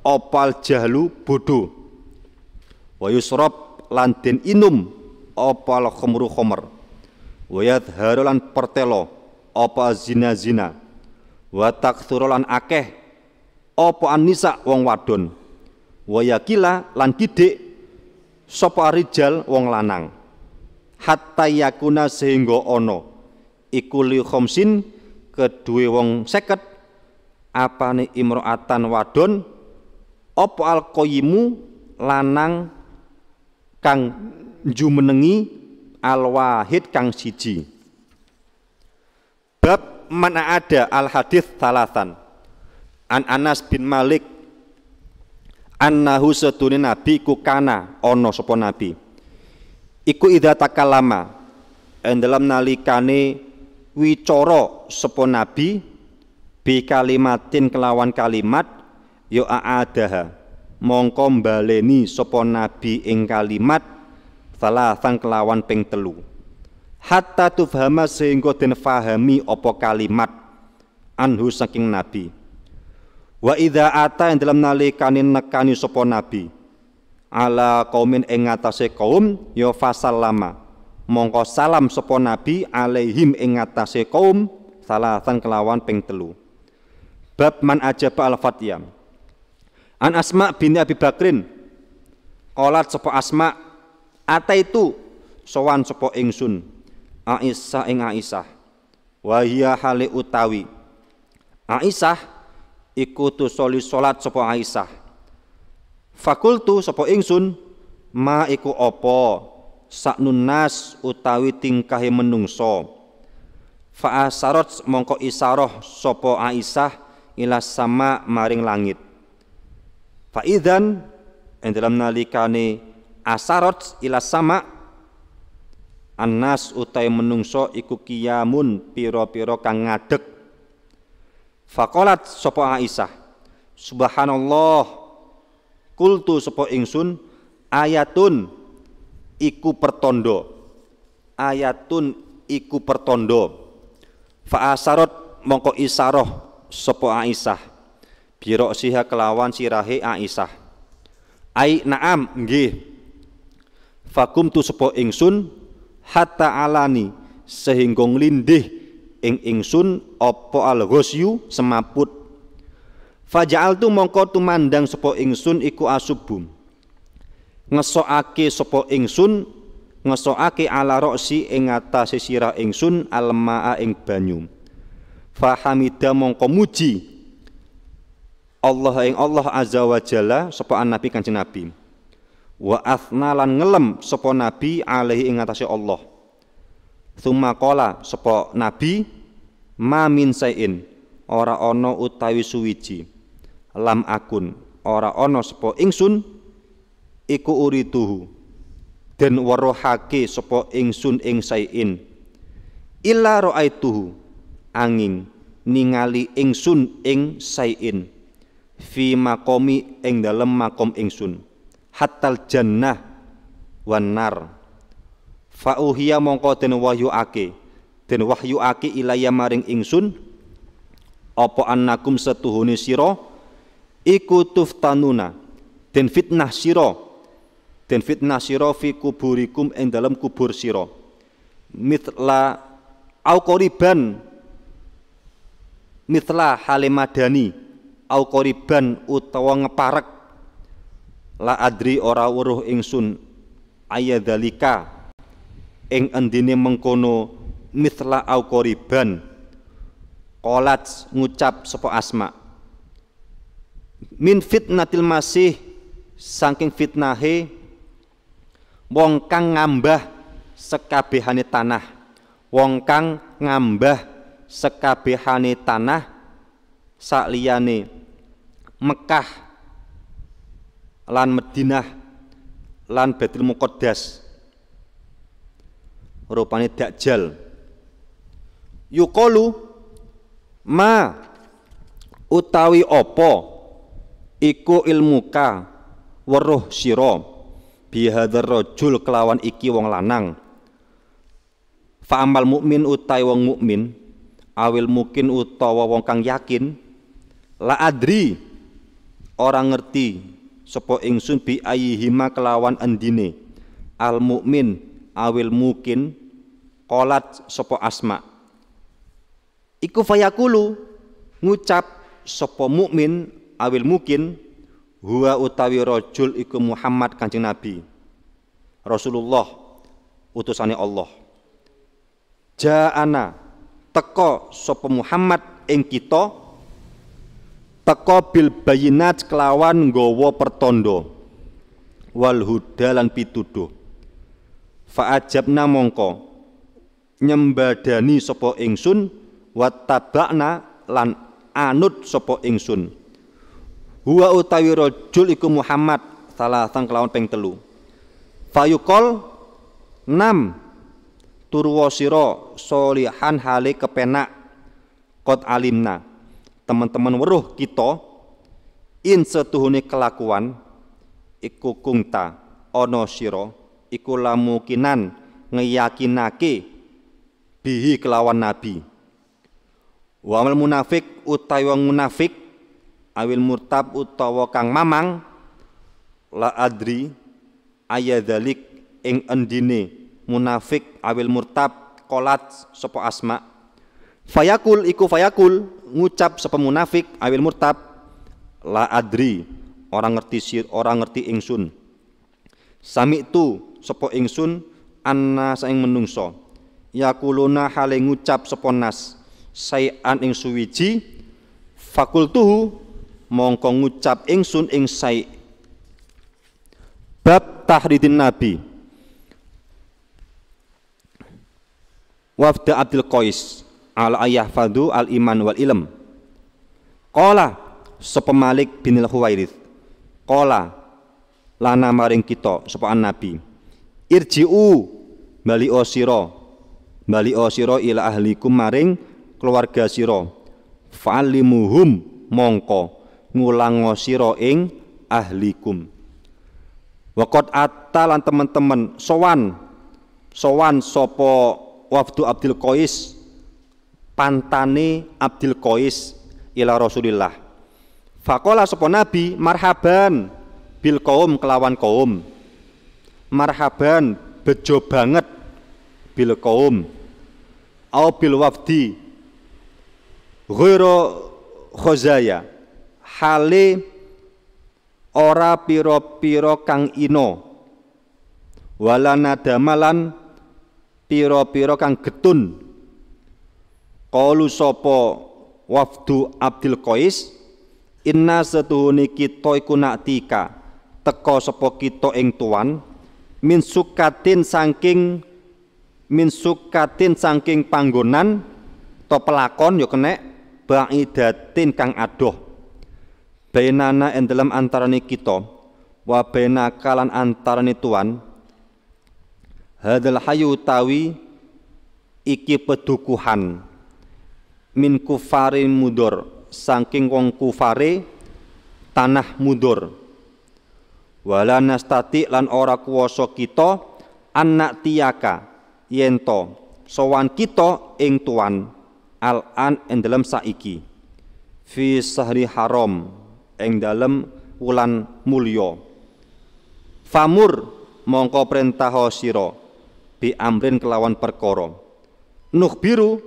opal jahlu bodoh wayusrob lan den inum opal khomru khomer wayat harolan pertelo opal zina zina watak surolan akeh Opo anisa wong wadon wayakila lan kidik sapa rijal wong lanang hatta yakuna sehingga ana iku li khamsin kedue wong 50 apane imroatan wadon opo al koyimu lanang kang jumenengi al wahid kang siji bab mana ada al hadis talasan an Anas bin Malik annahu setune nabi ku kana ana sapa nabi iku idza takalama en dalam nalikane wicara sapa nabi bi kalimatin kelawan kalimat yo ya aadaha mongko baleni sapa nabi ing kalimat salasan kelawan ping telu hatta tufhama sehingga den fahami apa kalimat anhu saking nabi Wa idza ata yang dalam nalikane nekani sapa nabi ala kaumin ing ngatasé kaum ya fasallama. Mongko salam sapa nabi alaihim ing ngatasé kaum salatan kelawan ping telu. Bab man ajaba al-fatiyah. An Asma bin Abi Bakrin olat sepo Asma Ata itu Sowan sepo ingsun Aisyah ing Aisyah Wahia hale utawi Aisyah ikutu soli solat sopo Aisyah fakultu sopo ingsun ma iku opo saknun nas utawi tingkahe menungso fa asarot mongko isaroh sopo Aisyah ila sama maring langit fa idan ing dalam nalikane asarot ila sama' Anas utai menungso iku kiamun piro-piro kang ngadeg Fakolat sopo Aisyah Subhanallah Kultu sopo ingsun Ayatun Iku pertondo Ayatun iku pertondo Fa'asarot mongko isaroh sopo Aisyah Biro siha kelawan sirahe Aisyah Ai naam nggih Fakum tu sopo ingsun Hatta alani Sehinggong nglindih ing ingsun opo al ghusyu semaput tu mongko tumandang sopo ingsun iku asubum ngesoake sopo ingsun ngesoake ala roksi ing atas sira ingsun almaa ing banyu fahamida mongko muji Allah ing Allah azza wa jalla sapa nabi kanjeng nabi wa athna lan ngelem sapa nabi alaihi ing Allah Tsumma qala sapa nabi ma min sayin ora ono utawi suwiji lam akun ora ono sepo ingsun iku urituhu den warohake sepo ingsun ing sayin illa raaituhu angin ningali ingsun ing sayin fi makomi ing dalem makom ingsun hatal jannah wanar nar fauhiya mongko den wahyuake den wahyuake ilaya maring ingsun apa annakum setuhune sira iku tuftanuna den fitnah sira den fitnah sira fi kuburikum ing dalem kubur sira mitla au koriban, mitla hale au koriban utawa ngeparek la adri ora weruh ingsun ayadalika ing endine mengkono mithla au koriban, qolat ngucap sapa asma min fitnatil masih saking fitnahe wong kang ngambah sekabehane tanah wong kang ngambah sekabehane tanah sakliyane Mekah lan Madinah lan Baitul Muqaddas rupane Dajjal. Yuqalu ma utawi apa iku ilmuka weruh sira bihadzal rajul kelawan iki wong lanang. Fa amal mukmin utai wong mukmin awil mungkin utawa wong kang yakin la adri orang ngerti sapa ingsun bi ayyihima kelawan endine al mukmin awil mungkin kolat sopo asma iku fayakulu ngucap sopo mukmin awil mungkin huwa utawi rojul iku Muhammad kanjeng Nabi Rasulullah utusane Allah Ja'ana teko sopo Muhammad ing kita teko bil bayinat kelawan gowo pertondo wal huda lan pituduh fa'ajabna mongko nyembadani sopo ingsun watabakna lan anut sopo ingsun huwa utawi rojul iku Muhammad salasang kelawan pengtelu. telu fayuqol nam turwa solihan hale kepenak kot alimna teman-teman weruh kita in setuhuni kelakuan iku kungta ono siro iku lamukinan ngeyakinake bihi kelawan nabi wa amal munafik utawa munafik awil murtab utawa kang mamang la adri ayadalik ing endine munafik awil murtab kolat sopo asma fayakul iku fayakul ngucap sapa munafik awil murtab la adri orang ngerti sir orang ngerti ingsun sami tu sapa ingsun anna saing menungso yakuluna hale ngucap seponas sayan ing suwiji fakultuhu mongko ngucap ingsun ing sai bab tahridin nabi wafda Abdul Qais al ayah fadu al iman wal ilm kola sepemalik binil huwairith kola lana maring kita sepaan nabi irji'u bali osiro bali osiro ila ahlikum maring keluarga fali muhum mongko ngulang osiro ing ahlikum Wakot atta lan teman-teman sowan sowan sopo wafdu abdil kois pantane abdil kois ila Rasulillah Fakola sopo Nabi marhaban bil kaum kelawan kaum marhaban bejo banget bil kaum au bil wafdi ghairu khozaya hale ora pira-pira kang ino wala nadamalan pira-pira kang getun Kalu sapa wafdu Abdul Qais inna setuhune kita iku naktika teka sapa kita ing tuan min sukatin saking min sukatin saking panggonan to pelakon yo kene bangidatin kang adoh Benana endelem dalam antarane kita wa bainaka lan antarane tuan hadal hayu tawi iki pedukuhan min kufarin mudur saking wong kufare tanah mudur wala nastati lan ora kuwasa kita anak tiaka yento sowan kita ing tuan al an ing dalem saiki fi sahri haram ing dalem wulan mulio. famur mongko perintaho sira bi amrin kelawan perkoro. nuh biru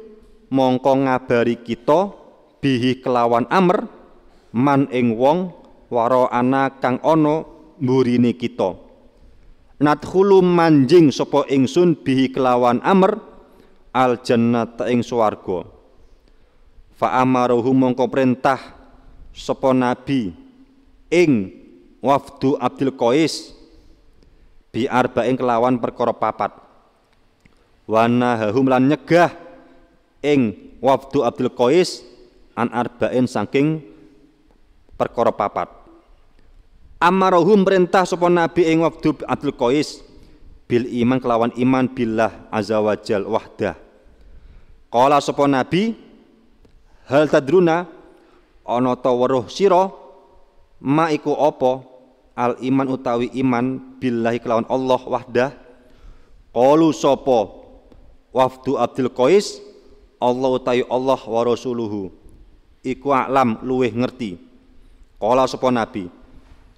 mongko ngabari kita bihi kelawan amr man ing wong waro ana kang ono mburine kita nadkhulu manjing sapa ingsun bihi kelawan amr al jannata ing swarga fa amaruhu mongko perintah sapa nabi ing wafdu Abdul Qais bi arba'in kelawan perkara papat wana hahum lan nyegah ing wafdu Abdul Qais an arba'in saking perkara papat Amarohum perintah sopo nabi ing waktu Abdul Qais bil iman kelawan iman billah azza wajal wahdah Kala sopan nabi hal tadruna onoto ta siro ma iku opo al iman utawi iman billahi kelawan Allah wahdah Kolu sopo wafdu Abdul Qais Allah utawi Allah wa rasuluhu iku alam luweh ngerti qala sopo nabi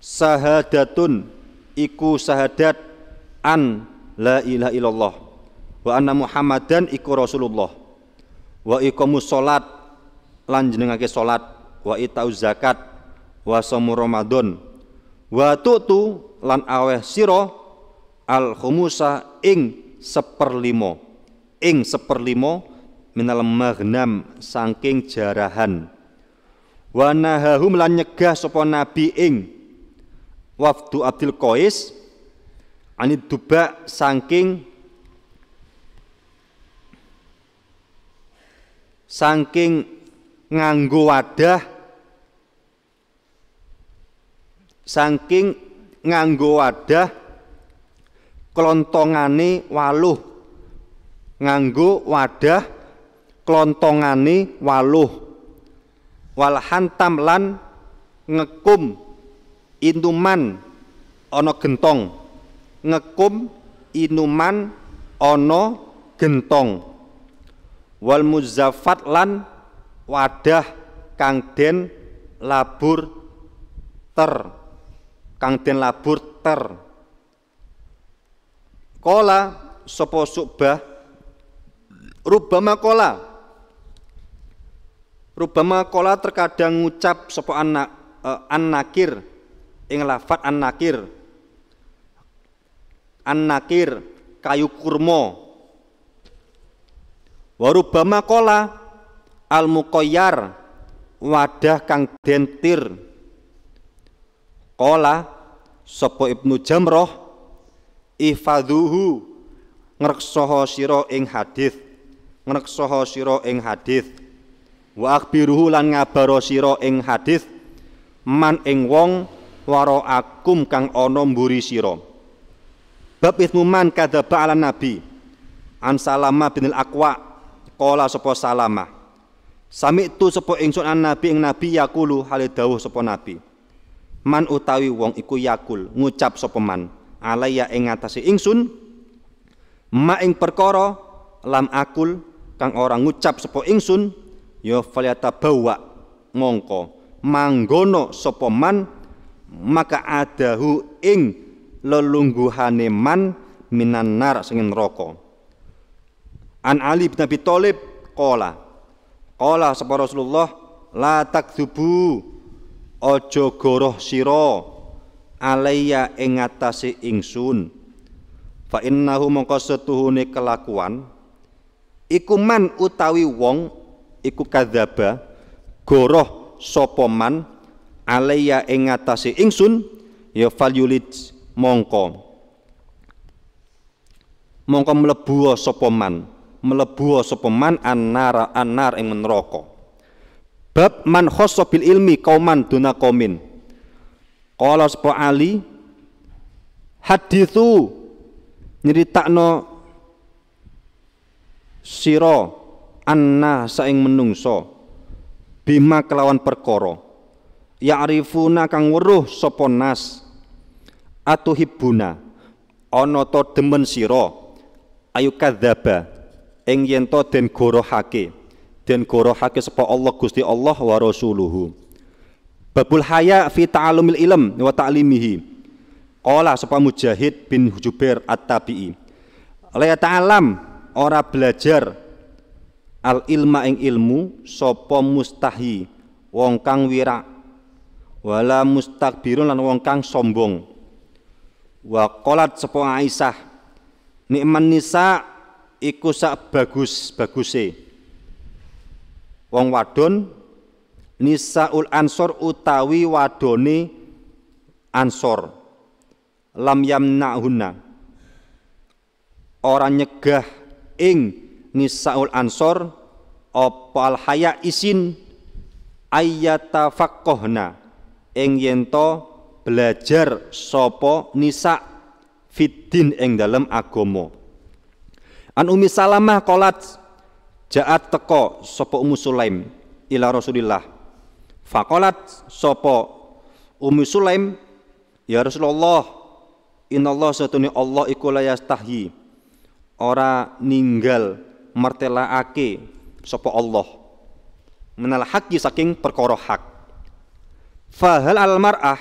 sahadatun iku sahadat an la ilaha illallah wa anna muhammadan iku rasulullah wa iqamus salat lan jenengake salat wa itau zakat wa somu ramadan wa tutu lan aweh siro al khumusa ing seperlimo ing seperlimo minal maghnam saking jarahan wa nahahum lan nyegah sopo nabi ing wafdu Abdul Qais anid duba saking saking nganggo wadah saking nganggo wadah klontongane waluh nganggo wadah klontongane waluh wal hantam lan ngekum inuman ono gentong ngekum inuman ono gentong wal muzafat lan wadah kang den labur ter kang den labur ter kola sopo subah rubama kola rubama kola terkadang ngucap sopo anak eh, anakir ing lafat an-nakir an-nakir kayu kurma warubama kola al mukoyar wadah kang dentir kola sopo ibnu jamroh ifaduhu ngreksoho siro ing hadith ngreksoho siro ing hadith wa akbiruhu lan ngabaro siro ing hadith man ing wong waraakum kang ana mburi sira bab ismu kada baala nabi an salama binil akwa. Kola sapa salama sami itu sapa ingsun an nabi ing nabi yakulu hale dawuh nabi man utawi wong iku yakul ngucap sapa man alaya ing ngatasé ingsun ma ing perkoro lam akul kang orang ngucap sapa ingsun ya bawa mongko manggono sapa man maka adahu ing lelungguhane man minan nar sing roko An Ali bin Abi Thalib kola qala sapa Rasulullah la takdzubu aja goroh siro alayya ingatasi ingsun fa innahu mongko setuhune kelakuan ikuman utawi wong iku kadzaba goroh sopoman man alaiya ing ngatasé ingsun ya falyulid mongko mongko mlebu sapa man mlebu sapa man annara annar ing neraka bab man khassa bil ilmi kauman duna qaumin qala sapa ali hadithu nyeritakno siro anna saing menungso bima kelawan perkoro ya'rifuna kang weruh sapa nas hibuna ana to demen sira ayu kadzaba ing yen to den gorohake den gorohake sapa Allah Gusti Allah wa rasuluhu babul haya fi ta'alumil ilm wa ta'limihi Ola sapa Mujahid bin Jubair At-Tabi'i la ta'alam ora belajar al ilma ing ilmu sapa mustahi wong kang wirak wala mustakbirun lan wong kang sombong wa qalat sapa Aisyah nikman nisa iku sak bagus baguse wong wadon nisaul ansor utawi wadone ansor lam yamnahunna ora nyegah ing nisaul ansor opal haya isin ayyatafaqqahna ing yento belajar sopo nisa fitin ing dalam agomo an umi salamah kolat jaat teko sopo umu sulaim ila rasulillah fakolat sopo umu sulaim ya rasulullah allah setuni Allah iku layastahi ora ninggal martelaake sopo Allah menal haki saking perkoroh hak Fahal almar'ah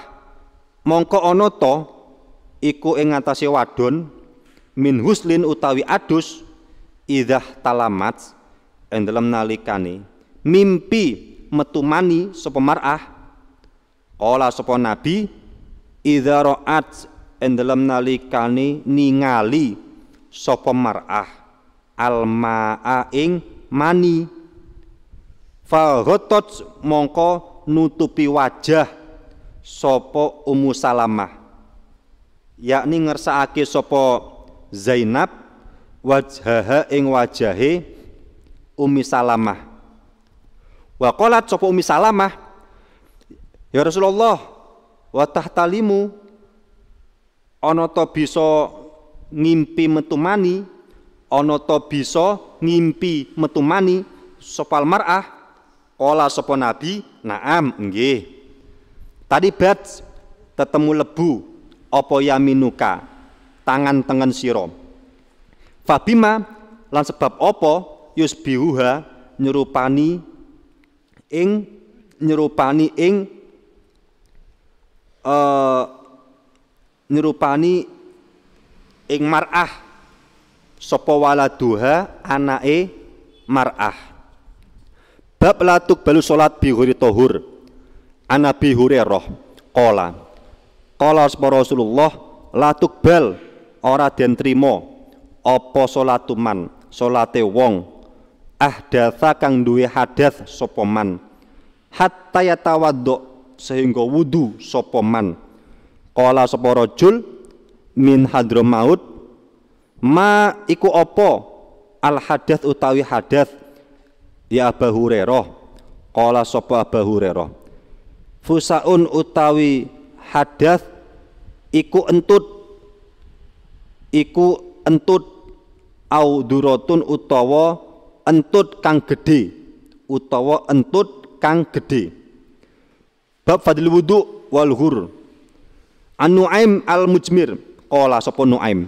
mongko onoto, iku ing ngatasé wadon min huslin utawi adus idah talamat ing nali nalikane mimpi metu mani sapa mar'ah kala sapa nabi idza ra'at ing dalem nalikane ningali sapa mar'ah almaa ing mani fa mongko nutupi wajah sopo Ummu Salamah yakni ake sopo Zainab wajhaha ing wajahe Ummi Salamah wa qalat sopo Ummi Salamah ya Rasulullah wa tahtalimu ana ta bisa ngimpi metumani onoto ana bisa ngimpi metumani sopal mar'ah Ola sopo nabi Naam, nggih. Tadi bat tetemu lebu apa yaminuka tangan tengen sira. Fabima lan sebab opo yusbihuha nyerupani ing nyerupani ing uh, nyerupani ing mar'ah sopo waladuha anae mar'ah Bab latuk balu sholat bihuri tohur. Anabi Hurairah kola. Kola Rasulullah latuk bal ora den trimo apa sholatuman sholate wong ahdatsa kang duwe hadath sopoman man hatta yatawaddo sehingga wudu sopoman kola qala sapa min min maut ma iku apa al hadath utawi hadath ya Abu Hurairah kala sapa Abu Hurairah fusaun utawi hadas iku entut iku entut au duratun utawa entut kang gedhe utawa entut kang gedhe bab fadil wudu wal hur An-Nu'aim al-Mujmir kola sopo Nu'aim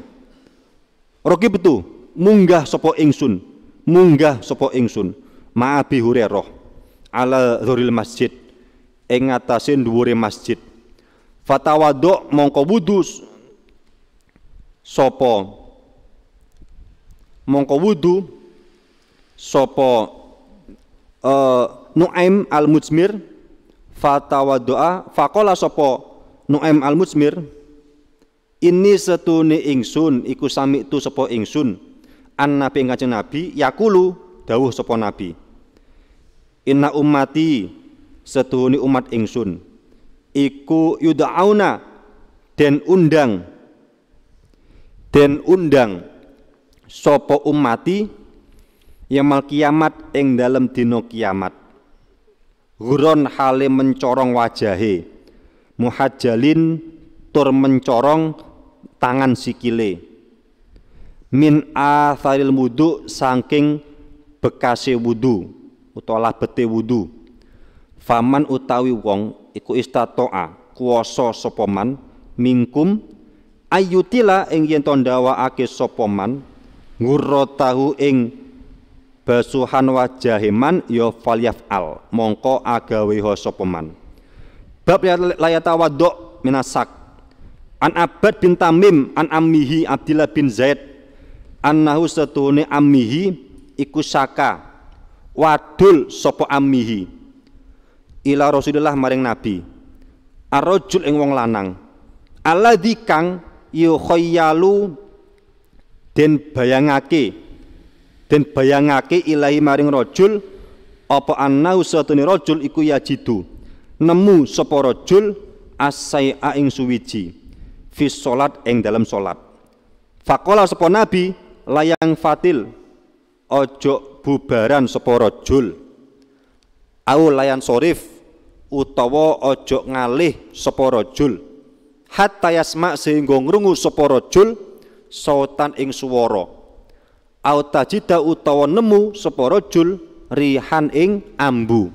Rokib betul munggah sopo ingsun munggah sopo ingsun ma'abi Hurairah ala dhuril masjid ing ngatasé dhuwure masjid fatawadhu mongko wudus sopo mongko wudu sapa uh, Nuaim al-Mujmir fakola faqala sapa Nuaim al-Mujmir ini setune ingsun iku sami tu sapa ingsun an nabi kanjeng nabi yakulu dawuh sapa nabi inna ummati setuhuni umat ingsun iku yud'auna den undang den undang sopo ummati mal kiamat ing dalam dino kiamat guron hale mencorong wajahe muhajalin tur mencorong tangan sikile min atharil wudu saking bekase wudu utawa labete wudu. Faman utawi wong iku istatoa kuoso sopoman mingkum ayutila ing yen to ndawakake sapa man ngurratahu ing basuhan wajahe man ya falyafal mongko agawe sapa man. Bab layatawaddo minasak An Abad bin Tamim an Ammihi Abdillah bin Zaid annahu satune ammihi iku saka wadul Sopo Amihi, ila Rasulillah maring Nabi arrojul ing wong lanang alladzi kang yukhayyalu den bayangake den bayangake ilahi maring rojul, apa annau satune rojul iku yajidu nemu sopo rojul asai aing suwiji fis salat ing dalam salat fakola sopo nabi layang fatil ojo bubaran seporo jul au layan sorif utawa ojo ngalih seporo jul hatta yasmak sehingga ngrungu seporo jul sautan ing suworo au tajida utawa nemu seporo jul rihan ing ambu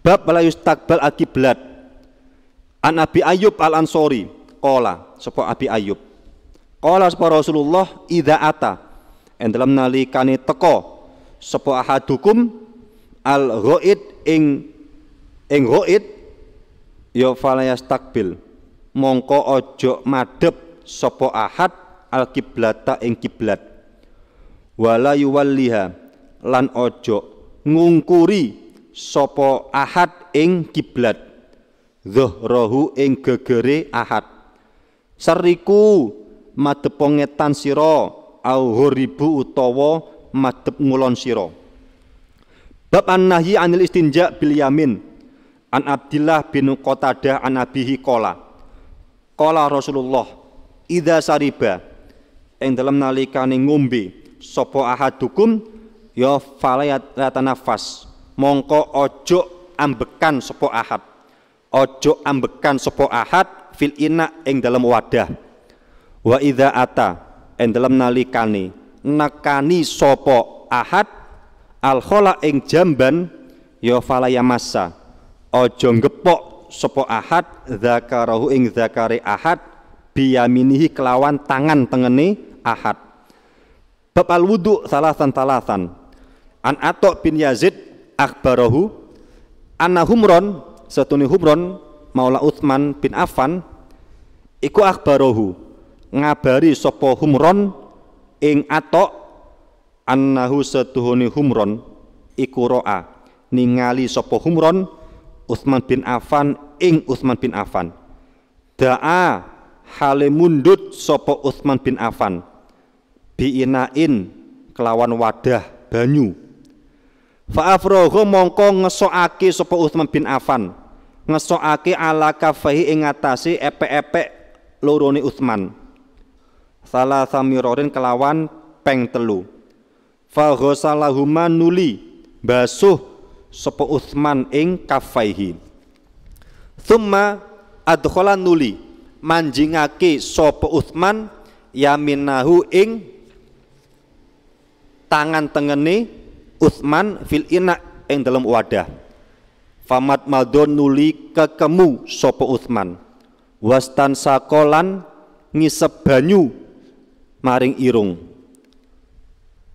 bab layus takbal akiblat an abi ayub al ansori kola sepo abi ayub kola sepo rasulullah ida ata yang dalam nalikani teko sapa ahadukum al ghaid ing ing ghaid ya falayastakbil mongko ojo madep sapa ahad al kiblata ing kiblat wala yuwalliha lan ojo ngungkuri sapa ahad ing kiblat dhahrahu ing gegere ahad seriku madepongetan siro sira au utawa madhep ngulon siro. bab an-nahyi anil istinja bil yamin an Abdillah bin Qatadah an abihi Kola Kola Rasulullah idza sariba ing dalem nalikane ngombe sapa ahadukum ya falayat nafas mongko ojo ambekan sapa ahad ojo ambekan sapa ahad fil ina ing dalem wadah wa idza ata ing dalem nalikane nekani sopo ahad al ing jamban yo ya falaya masa ojo ngepok sopo ahad zakarahu ing zakari ahad biyaminihi kelawan tangan tengene ahad bapal al wudu salasan salasan an atok bin yazid akbarahu anna humron setuni humron maula utman bin afan iku akbarohu ngabari sopo humron ing atok annahu setuhune humron iku roa ningali sapa humron Uthman bin Affan ing Uthman bin Affan da'a hale mundut sapa Utsman bin Affan biinain kelawan wadah banyu faafroho mongko ngesoake sapa Uthman bin Affan ngesoake ala kafahi ing ngatasi epek-epek lorone Uthman salah samirorin kelawan peng telu faghosalahuma nuli basuh sopo Uthman ing kafaihi thumma adkhala nuli manjingake sopo Uthman yaminahu ing tangan tengene Uthman fil ina ing dalam wadah famat madon nuli kekemu sopo Uthman wastan sakolan ngisep banyu maring irung.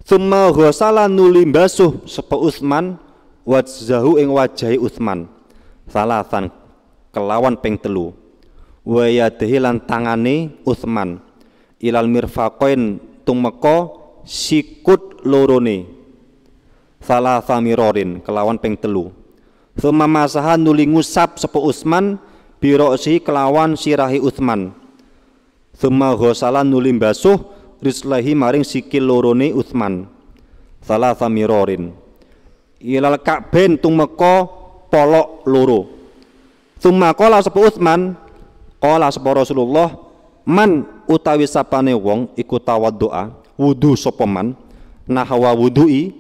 semua ghusala nuli basuh sepe Utsman wajahu ing wajahi Utsman. Salasan kelawan ping telu. waya tangane Utsman ilal mirfaqain tumeka sikut lorone. Salasa mirorin kelawan ping telu. Tsumma masahan nuli ngusap sepe Utsman biroksi kelawan sirahi Utsman. Thumma ghosalan nuli basuh rislahi maring sikil lorone Uthman Salah samirorin. Ilal Ka'ben tumeka polok loro. Thumma qala sapa Uthman qala sapa Rasulullah, man utawi sapane wong iku doa wudu sapa man, nahawa wudu'i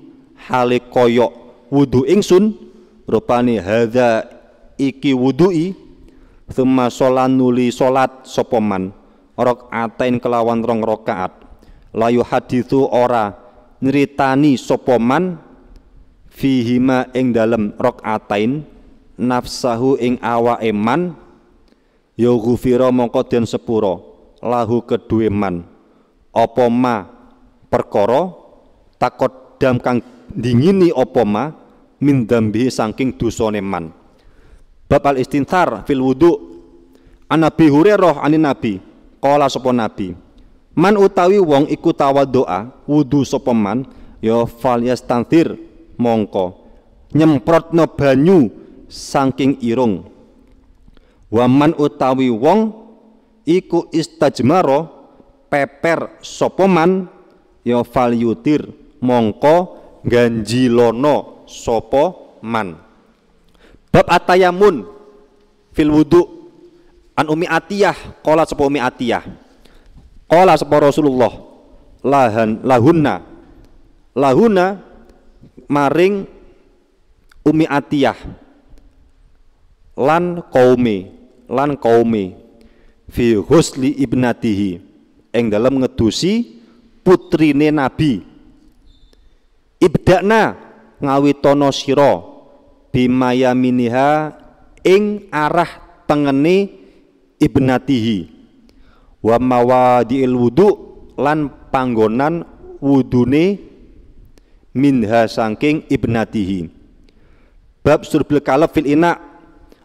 hale koyok wudu ingsun rupane hadza iki wudu'i thumma nuli solat sopoman Rok atain kelawan rong rokaat layu hadithu ora nyeritani sopoman fihima ing dalem atain nafsahu ing awa eman yogu ya gufira mongko den sepuro lahu kedue man opoma ma takot dam kang dingini opoma ma min dambi saking dusone man bapal istintar fil wudu anabi Abi Hurairah anin Nabi Kala sapa Nabi, man utawi wong iku doa wudu sapa man, ya falyastanthir mongko nyemprotno banyu saking irung. Waman utawi wong iku istajmaro peper sopoman ya falyutir mongko ganjilono sopo man bab atayamun fil wudu An Umi Atiyah, Kola sepo Umi Atiyah. Kola sepo Rasulullah lahan lahunna. Lahunna maring Umi Atiyah lan kaumi lan kaumi fi husli ibnatihi eng dalam ngedusi putrine nabi ibdakna ngawi siro bimaya miniha ing arah tengene ibnatihi wa mawadi'il wudu lan panggonan wudune minha sangking ibnatihi bab surbil kalab fil ina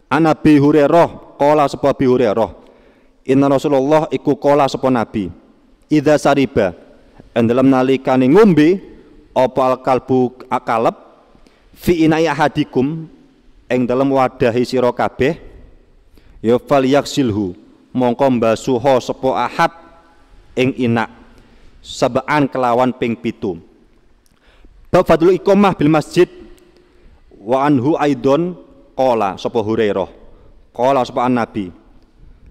ana bi hurairah qala sapa bi hurairah inna rasulullah iku qala sapa nabi idza sariba endalem nalikane ngombe apa al kalbu akalab fi inai ahadikum ing dalem wadahi sira kabeh ya fal yaksilhu mongko mbasuha sapa ahad ing inak sabaan kelawan ping pitu bab fadlu ikomah bil masjid wa anhu aidon qala sapa hurairah qala sapa nabi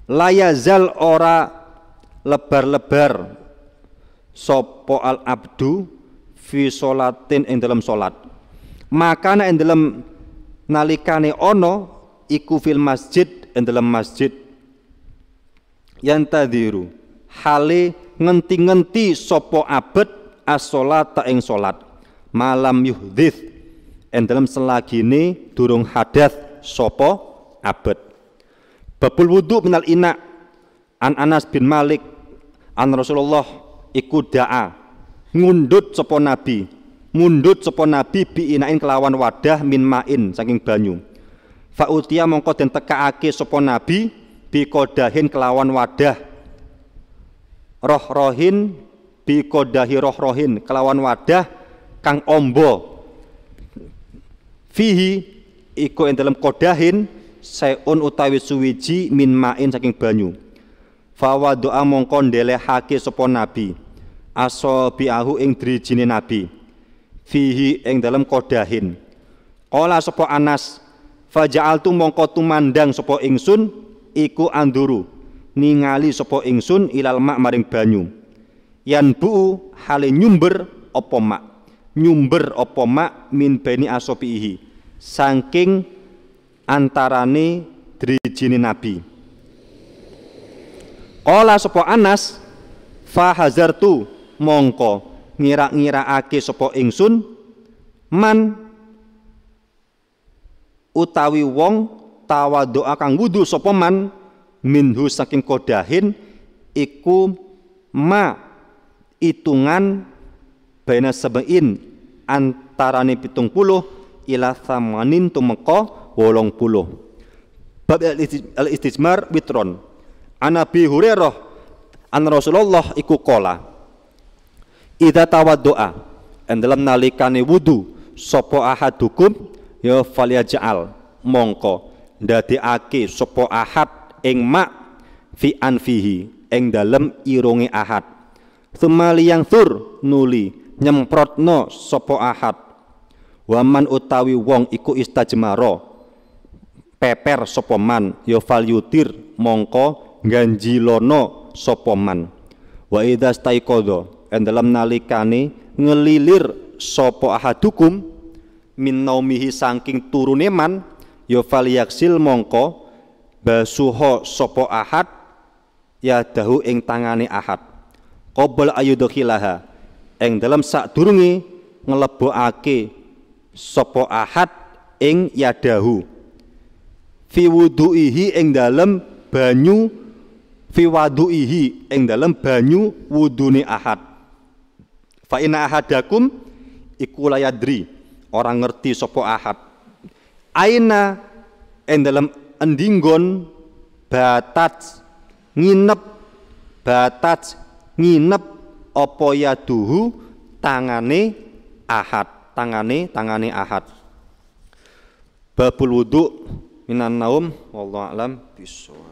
layazal ora lebar-lebar sopo al abdu fi solatin ing dalam solat makana ing dalam nalikane ono iku fil masjid yang dalam masjid yang tadiru hale ngenti-ngenti sopo abad as tak ta ing sholat malam yuhdith yang dalam selagi ini durung hadath sopo abad babul wudhu minal inak an Anas bin Malik an Rasulullah iku da'a ngundut sopo nabi mundut sopo nabi bi inain kelawan wadah min main saking banyu Fa'utia mongko den tekaake sapa nabi bikodahin kelawan wadah Roh-rohin, bikodahi roh-rohin, kelawan wadah kang ombo fihi iku ing dalam kodahin seun utawi suwiji min main saking banyu fawa doa mongko ndelehake sapa nabi ahu ing drijine nabi fihi ing dalam kodahin Kala sapa Anas Faja'altu mongko tumandang sapa ingsun iku anduru ningali sapa ingsun ilal mak maring banyu. Yan buu hale nyumber apa mak. Nyumber apa mak min bani asopihi. Saking antarane drijine nabi. Ola sopo Anas fahazartu mongko ngira-ngira ake sopo ingsun man utawi wong doa kang wudu sopeman minhu saking kodahin iku ma itungan baina sebein antarane pitung puluh ila samanin tumeko wolong puluh bab al istismar witron anabi hurairah an rasulullah iku kola idza tawaddu'a dalam nalikane wudu ahad hukum ya falyaj'al mongko ndadekake sapa ahad ing mak fi anfihi ing dalem irunge ahad sumali yang tur nuli nyemprotno sapa ahad waman utawi wong iku istajmaro peper sapa man ya falyutir mongko ganjilono sapa man wa idza staiqadha ing dalem nalikane ngelilir sapa ahadukum min naumihi saking turuneman man ya faliyaksil mongko basuha sopo ahad ya dahu ing tangane ahad qabla ayudkhilaha ing dalam sadurunge nglebokake sapa ahad ing yadahu fi wuduihi ing dalam banyu fi waduihi ing dalam banyu wudune ahad fa inna ahadakum ikulayadri layadri orang ngerti sopo ahad aina yang dalam endinggon batat nginep batat nginep opo ya duhu tangane ahad tangane tangane ahad babul wudhu minan naum wallahu alam bisawab